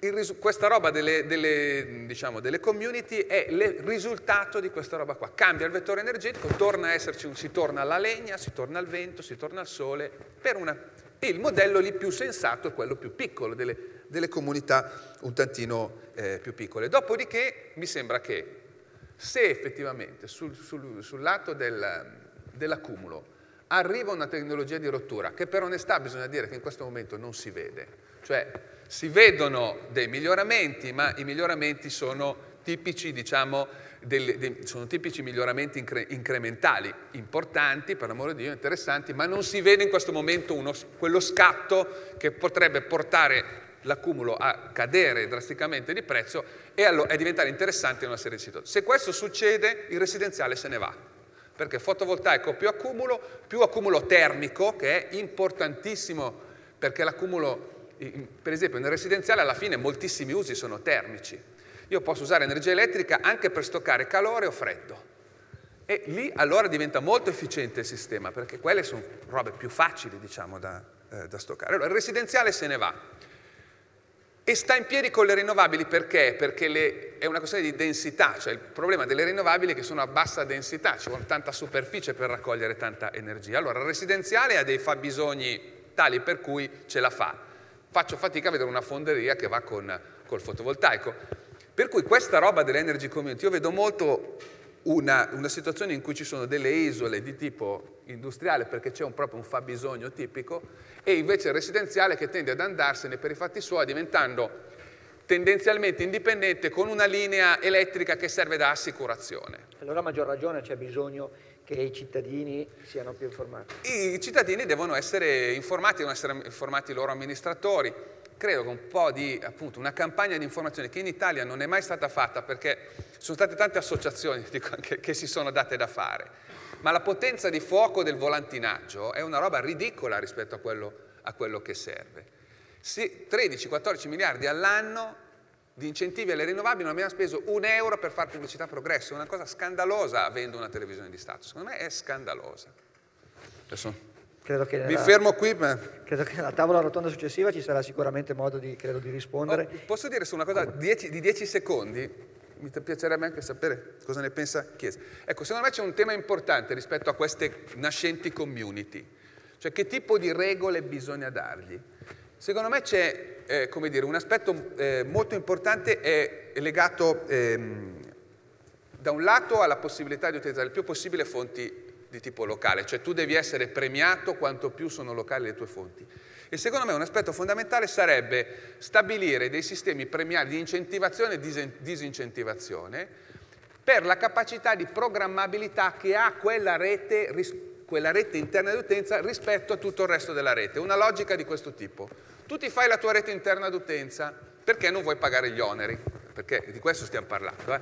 il, questa roba delle, delle, diciamo, delle community è il risultato di questa roba qua. Cambia il vettore energetico, torna a esserci, si torna alla legna, si torna al vento, si torna al sole, una, il modello lì più sensato è quello più piccolo, delle, delle comunità un tantino eh, più piccole. Dopodiché mi sembra che se effettivamente sul, sul, sul lato del, dell'accumulo arriva una tecnologia di rottura, che per onestà bisogna dire che in questo momento non si vede, cioè si vedono dei miglioramenti, ma i miglioramenti sono tipici, diciamo, delle, de, sono tipici miglioramenti incre, incrementali, importanti, per l'amore di Dio, interessanti, ma non si vede in questo momento uno, quello scatto che potrebbe portare l'accumulo a cadere drasticamente di prezzo e a diventare interessante in una serie di situazioni. Se questo succede, il residenziale se ne va, perché fotovoltaico più accumulo, più accumulo termico, che è importantissimo perché l'accumulo per esempio nel residenziale alla fine moltissimi usi sono termici. Io posso usare energia elettrica anche per stoccare calore o freddo. E lì allora diventa molto efficiente il sistema, perché quelle sono robe più facili, diciamo, da, eh, da stoccare. Allora, il residenziale se ne va. E sta in piedi con le rinnovabili perché? Perché le, è una questione di densità, cioè il problema delle rinnovabili è che sono a bassa densità, ci vuole tanta superficie per raccogliere tanta energia. Allora il residenziale ha dei fabbisogni tali per cui ce la fa, faccio fatica a vedere una fonderia che va con, col fotovoltaico. Per cui questa roba dell'energy community, io vedo molto una, una, situazione in cui ci sono delle isole di tipo industriale perché c'è proprio un fabbisogno tipico e invece il residenziale che tende ad andarsene per i fatti suoi diventando tendenzialmente indipendente con una linea elettrica che serve da assicurazione. Allora a maggior ragione c'è bisogno che i cittadini siano più informati? I cittadini devono essere informati, devono essere informati i loro amministratori. Credo che un po' di, appunto, una campagna di informazione che in Italia non è mai stata fatta perché sono state tante associazioni dico, che, che si sono date da fare, ma la potenza di fuoco del volantinaggio è una roba ridicola rispetto a quello, a quello che serve. 13-14 miliardi all'anno di incentivi alle rinnovabili non abbiamo speso un euro per fare pubblicità progresso, è una cosa scandalosa avendo una televisione di Stato, secondo me è scandalosa. Adesso credo che nella, mi fermo qui. Ma... Credo che nella tavola rotonda successiva ci sarà sicuramente modo di, credo, di rispondere. Oh, posso dire su una cosa dieci, di 10 secondi? Mi piacerebbe anche sapere cosa ne pensa Chiesa. Ecco, secondo me c'è un tema importante rispetto a queste nascenti community, cioè che tipo di regole bisogna dargli. Secondo me c'è eh, dire, un aspetto eh, molto importante è legato ehm, da un lato alla possibilità di utilizzare il più possibile fonti di tipo locale, cioè tu devi essere premiato quanto più sono locali le tue fonti. E secondo me un aspetto fondamentale sarebbe stabilire dei sistemi premiali di incentivazione e disincentivazione per la capacità di programmabilità che ha quella rete rispetto quella rete interna d'utenza rispetto a tutto il resto della rete. Una logica di questo tipo. Tu ti fai la tua rete interna d'utenza perché non vuoi pagare gli oneri, perché di questo stiamo parlando, eh?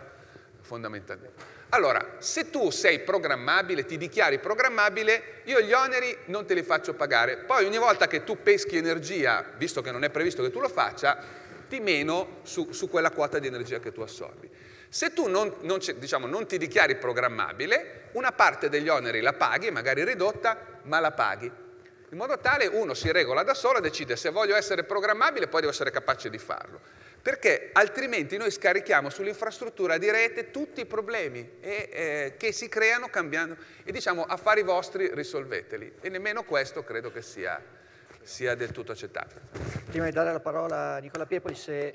fondamentalmente. Allora, se tu sei programmabile, ti dichiari programmabile, io gli oneri non te li faccio pagare. Poi ogni volta che tu peschi energia, visto che non è previsto che tu lo faccia, ti meno su, su quella quota di energia che tu assorbi. Se tu non, non, diciamo, non, ti dichiari programmabile, una parte degli oneri la paghi, magari ridotta, ma la paghi. In modo tale uno si regola da solo e decide se voglio essere programmabile poi devo essere capace di farlo. Perché altrimenti noi scarichiamo sull'infrastruttura di rete tutti i problemi e, eh, che si creano cambiando. E diciamo affari vostri risolveteli. E nemmeno questo credo che sia, sia del tutto accettabile. Prima di dare la parola a Nicola Piepoli, se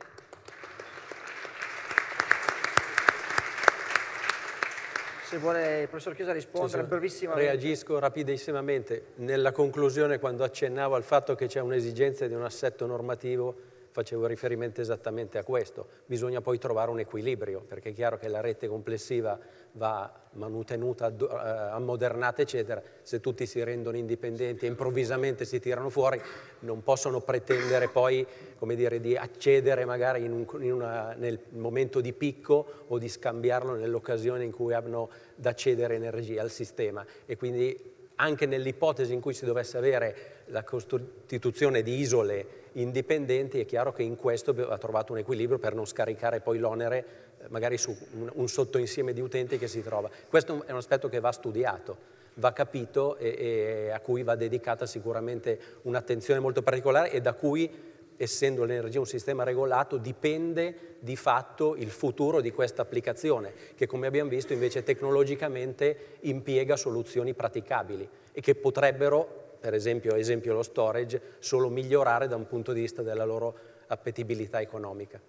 se vuole il professor Chiesa rispondere brevissimamente. Reagisco rapidissimamente. Nella conclusione, quando accennavo al fatto che c'è un'esigenza di un assetto normativo facevo riferimento esattamente a questo. Bisogna poi trovare un equilibrio, perché è chiaro che la rete complessiva va manutenuta, eh, ammodernata, eccetera. Se tutti si rendono indipendenti e improvvisamente si tirano fuori, non possono pretendere poi, come dire, di accedere magari in un, in una, nel momento di picco o di scambiarlo nell'occasione in cui hanno da cedere energia al sistema. E quindi anche nell'ipotesi in cui si dovesse avere la costituzione di isole indipendenti, è chiaro che in questo ha trovato un equilibrio per non scaricare poi l'onere eh, magari su un, un sottoinsieme di utenti che si trova. Questo è un aspetto che va studiato va capito e, e a cui va dedicata sicuramente un'attenzione molto particolare e da cui essendo l'energia un sistema regolato, dipende di fatto il futuro di questa applicazione, che come abbiamo visto invece tecnologicamente impiega soluzioni praticabili e che potrebbero per esempio, esempio lo storage, solo migliorare da un punto di vista della loro appetibilità economica.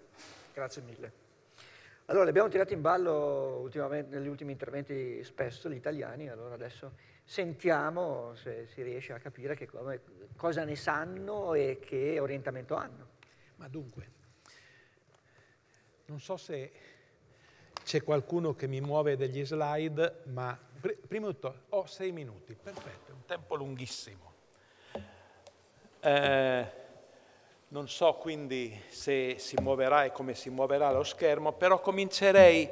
Grazie mille. Allora, li abbiamo tirati in ballo negli ultimi interventi spesso gli italiani, allora adesso sentiamo se si riesce a capire che, cosa ne sanno e che orientamento hanno. Ma dunque, non so se c'è qualcuno che mi muove degli slide, ma prima di tutto ho sei minuti, perfetto, è un tempo lunghissimo. Eh, non so quindi se si muoverà e come si muoverà lo schermo, però comincerei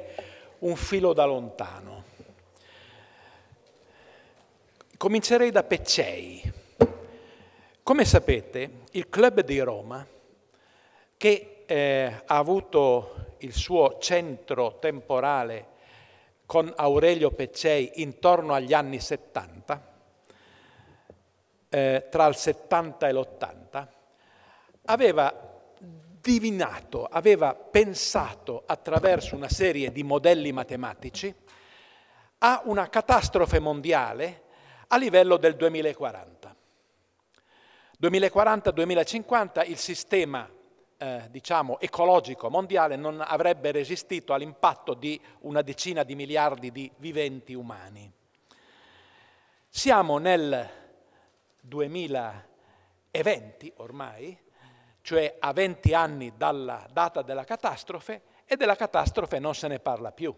un filo da lontano. Comincerei da Peccei. Come sapete, il club di Roma, che eh, ha avuto il suo centro temporale con Aurelio Peccei intorno agli anni 70, eh, tra il 70 e l'80, aveva divinato, aveva pensato attraverso una serie di modelli matematici a una catastrofe mondiale a livello del 2040. 2040-2050 il sistema eh, diciamo, ecologico mondiale non avrebbe resistito all'impatto di una decina di miliardi di viventi umani. Siamo nel 2020 ormai, cioè a 20 anni dalla data della catastrofe, e della catastrofe non se ne parla più.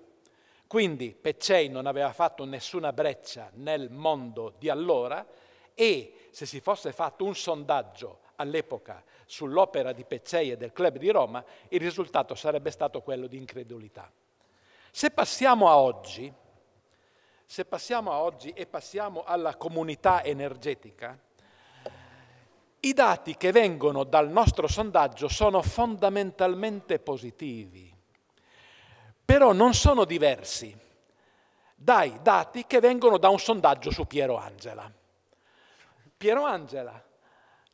Quindi Peccei non aveva fatto nessuna breccia nel mondo di allora e se si fosse fatto un sondaggio all'epoca sull'opera di Peccei e del club di Roma, il risultato sarebbe stato quello di incredulità. Se passiamo a oggi, se passiamo a oggi e passiamo alla comunità energetica, i dati che vengono dal nostro sondaggio sono fondamentalmente positivi, però non sono diversi dai dati che vengono da un sondaggio su Piero Angela. Piero Angela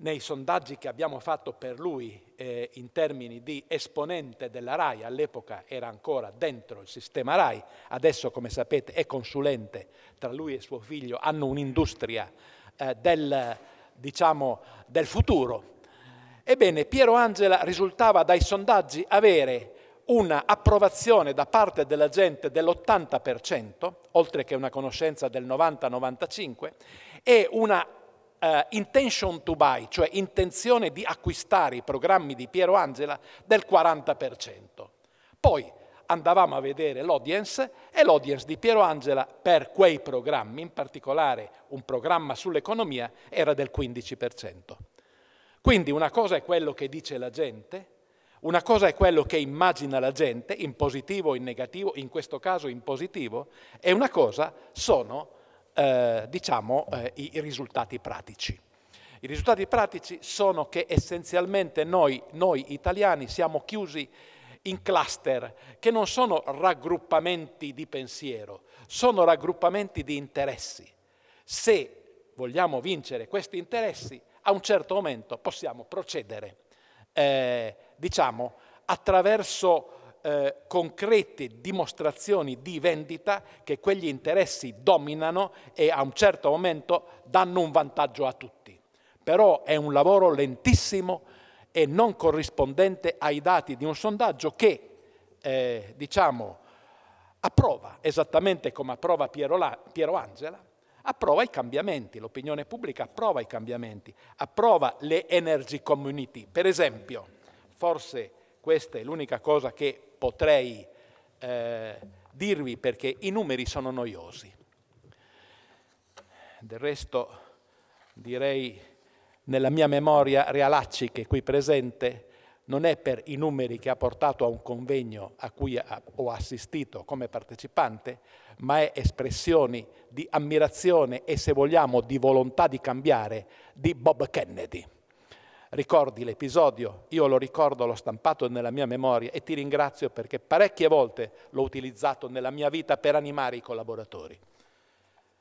nei sondaggi che abbiamo fatto per lui eh, in termini di esponente della RAI, all'epoca era ancora dentro il sistema RAI, adesso come sapete è consulente, tra lui e suo figlio hanno un'industria eh, del, diciamo, del futuro. Ebbene, Piero Angela risultava dai sondaggi avere un'approvazione da parte della gente dell'80%, oltre che una conoscenza del 90-95, e una eh, intention to buy, cioè intenzione di acquistare i programmi di Piero Angela del 40%. Poi andavamo a vedere l'audience e l'audience di Piero Angela per quei programmi, in particolare un programma sull'economia, era del 15%. Quindi una cosa è quello che dice la gente, una cosa è quello che immagina la gente, in positivo o in negativo, in questo caso in positivo, e una cosa sono eh, diciamo, eh, i, risultati pratici. I risultati pratici sono che essenzialmente noi, noi italiani siamo chiusi in cluster che non sono raggruppamenti di pensiero, sono raggruppamenti di interessi. Se vogliamo vincere questi interessi, a un certo momento possiamo procedere, eh, diciamo, attraverso eh, concrete dimostrazioni di vendita che quegli interessi dominano e a un certo momento danno un vantaggio a tutti. Però è un lavoro lentissimo e non corrispondente ai dati di un sondaggio che, eh, diciamo, approva, esattamente come approva Piero, La, Piero Angela, approva i cambiamenti, l'opinione pubblica approva i cambiamenti, approva le energy community. Per esempio, forse questa è l'unica cosa che potrei eh, dirvi perché i numeri sono noiosi. Del resto direi nella mia memoria Realacci che è qui presente non è per i numeri che ha portato a un convegno a cui ho assistito come partecipante, ma è espressioni di ammirazione e se vogliamo di volontà di cambiare di Bob Kennedy ricordi l'episodio, io lo ricordo, l'ho stampato nella mia memoria e ti ringrazio perché parecchie volte l'ho utilizzato nella mia vita per animare i collaboratori.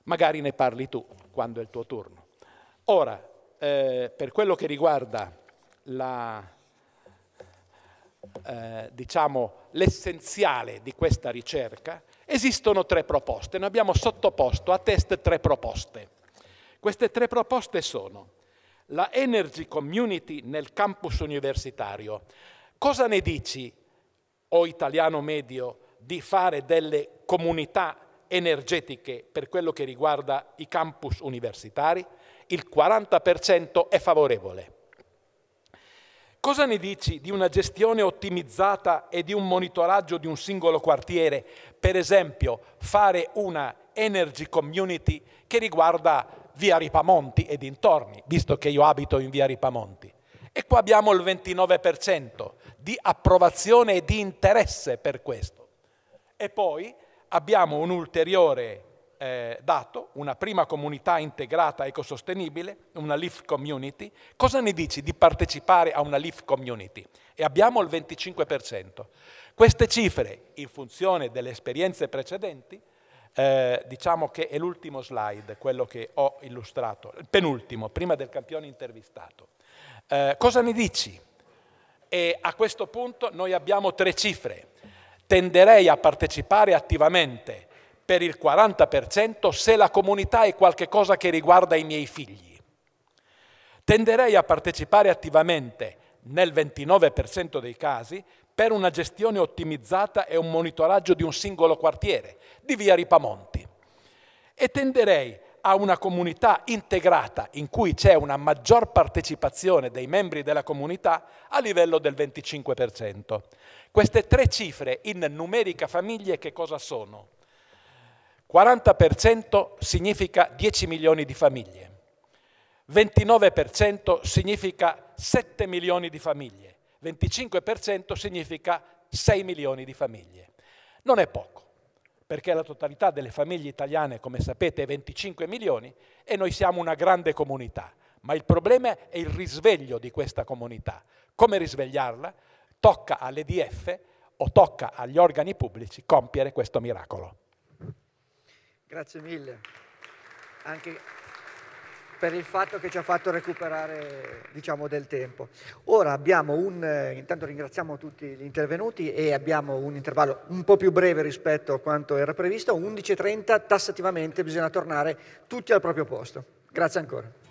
Magari ne parli tu quando è il tuo turno. Ora, eh, per quello che riguarda la, eh, diciamo, l'essenziale di questa ricerca, esistono tre proposte. Noi abbiamo sottoposto a test tre proposte. Queste tre proposte sono la Energy Community nel campus universitario. Cosa ne dici, o italiano medio, di fare delle comunità energetiche per quello che riguarda i campus universitari? Il 40% è favorevole. Cosa ne dici di una gestione ottimizzata e di un monitoraggio di un singolo quartiere? Per esempio, fare una energy community che riguarda via Ripamonti e dintorni, visto che io abito in via Ripamonti. E qua abbiamo il 29% di approvazione e di interesse per questo. E poi abbiamo un ulteriore eh, dato, una prima comunità integrata ecosostenibile, una LIF community. Cosa ne dici di partecipare a una LIF community? E abbiamo il 25%. Queste cifre, in funzione delle esperienze precedenti, eh, diciamo che è l'ultimo slide, quello che ho illustrato, il penultimo, prima del campione intervistato. Eh, cosa ne dici? E a questo punto noi abbiamo tre cifre. Tenderei a partecipare attivamente per il 40% se la comunità è qualcosa che riguarda i miei figli. Tenderei a partecipare attivamente nel 29% dei casi per una gestione ottimizzata e un monitoraggio di un singolo quartiere, di via Ripamonti. E tenderei a una comunità integrata in cui c'è una maggior partecipazione dei membri della comunità a livello del 25%. Queste tre cifre in numerica famiglie che cosa sono? 40% significa 10 milioni di famiglie, 29% significa 7 milioni di famiglie, 25% significa 6 milioni di famiglie. Non è poco, perché la totalità delle famiglie italiane, come sapete, è 25 milioni e noi siamo una grande comunità. Ma il problema è il risveglio di questa comunità. Come risvegliarla? Tocca all'EDF o tocca agli organi pubblici compiere questo miracolo. Grazie mille. Anche per il fatto che ci ha fatto recuperare diciamo, del tempo. Ora abbiamo un, eh, intanto ringraziamo tutti gli intervenuti e abbiamo un intervallo un po' più breve rispetto a quanto era previsto, 11.30 tassativamente bisogna tornare tutti al proprio posto. Grazie ancora.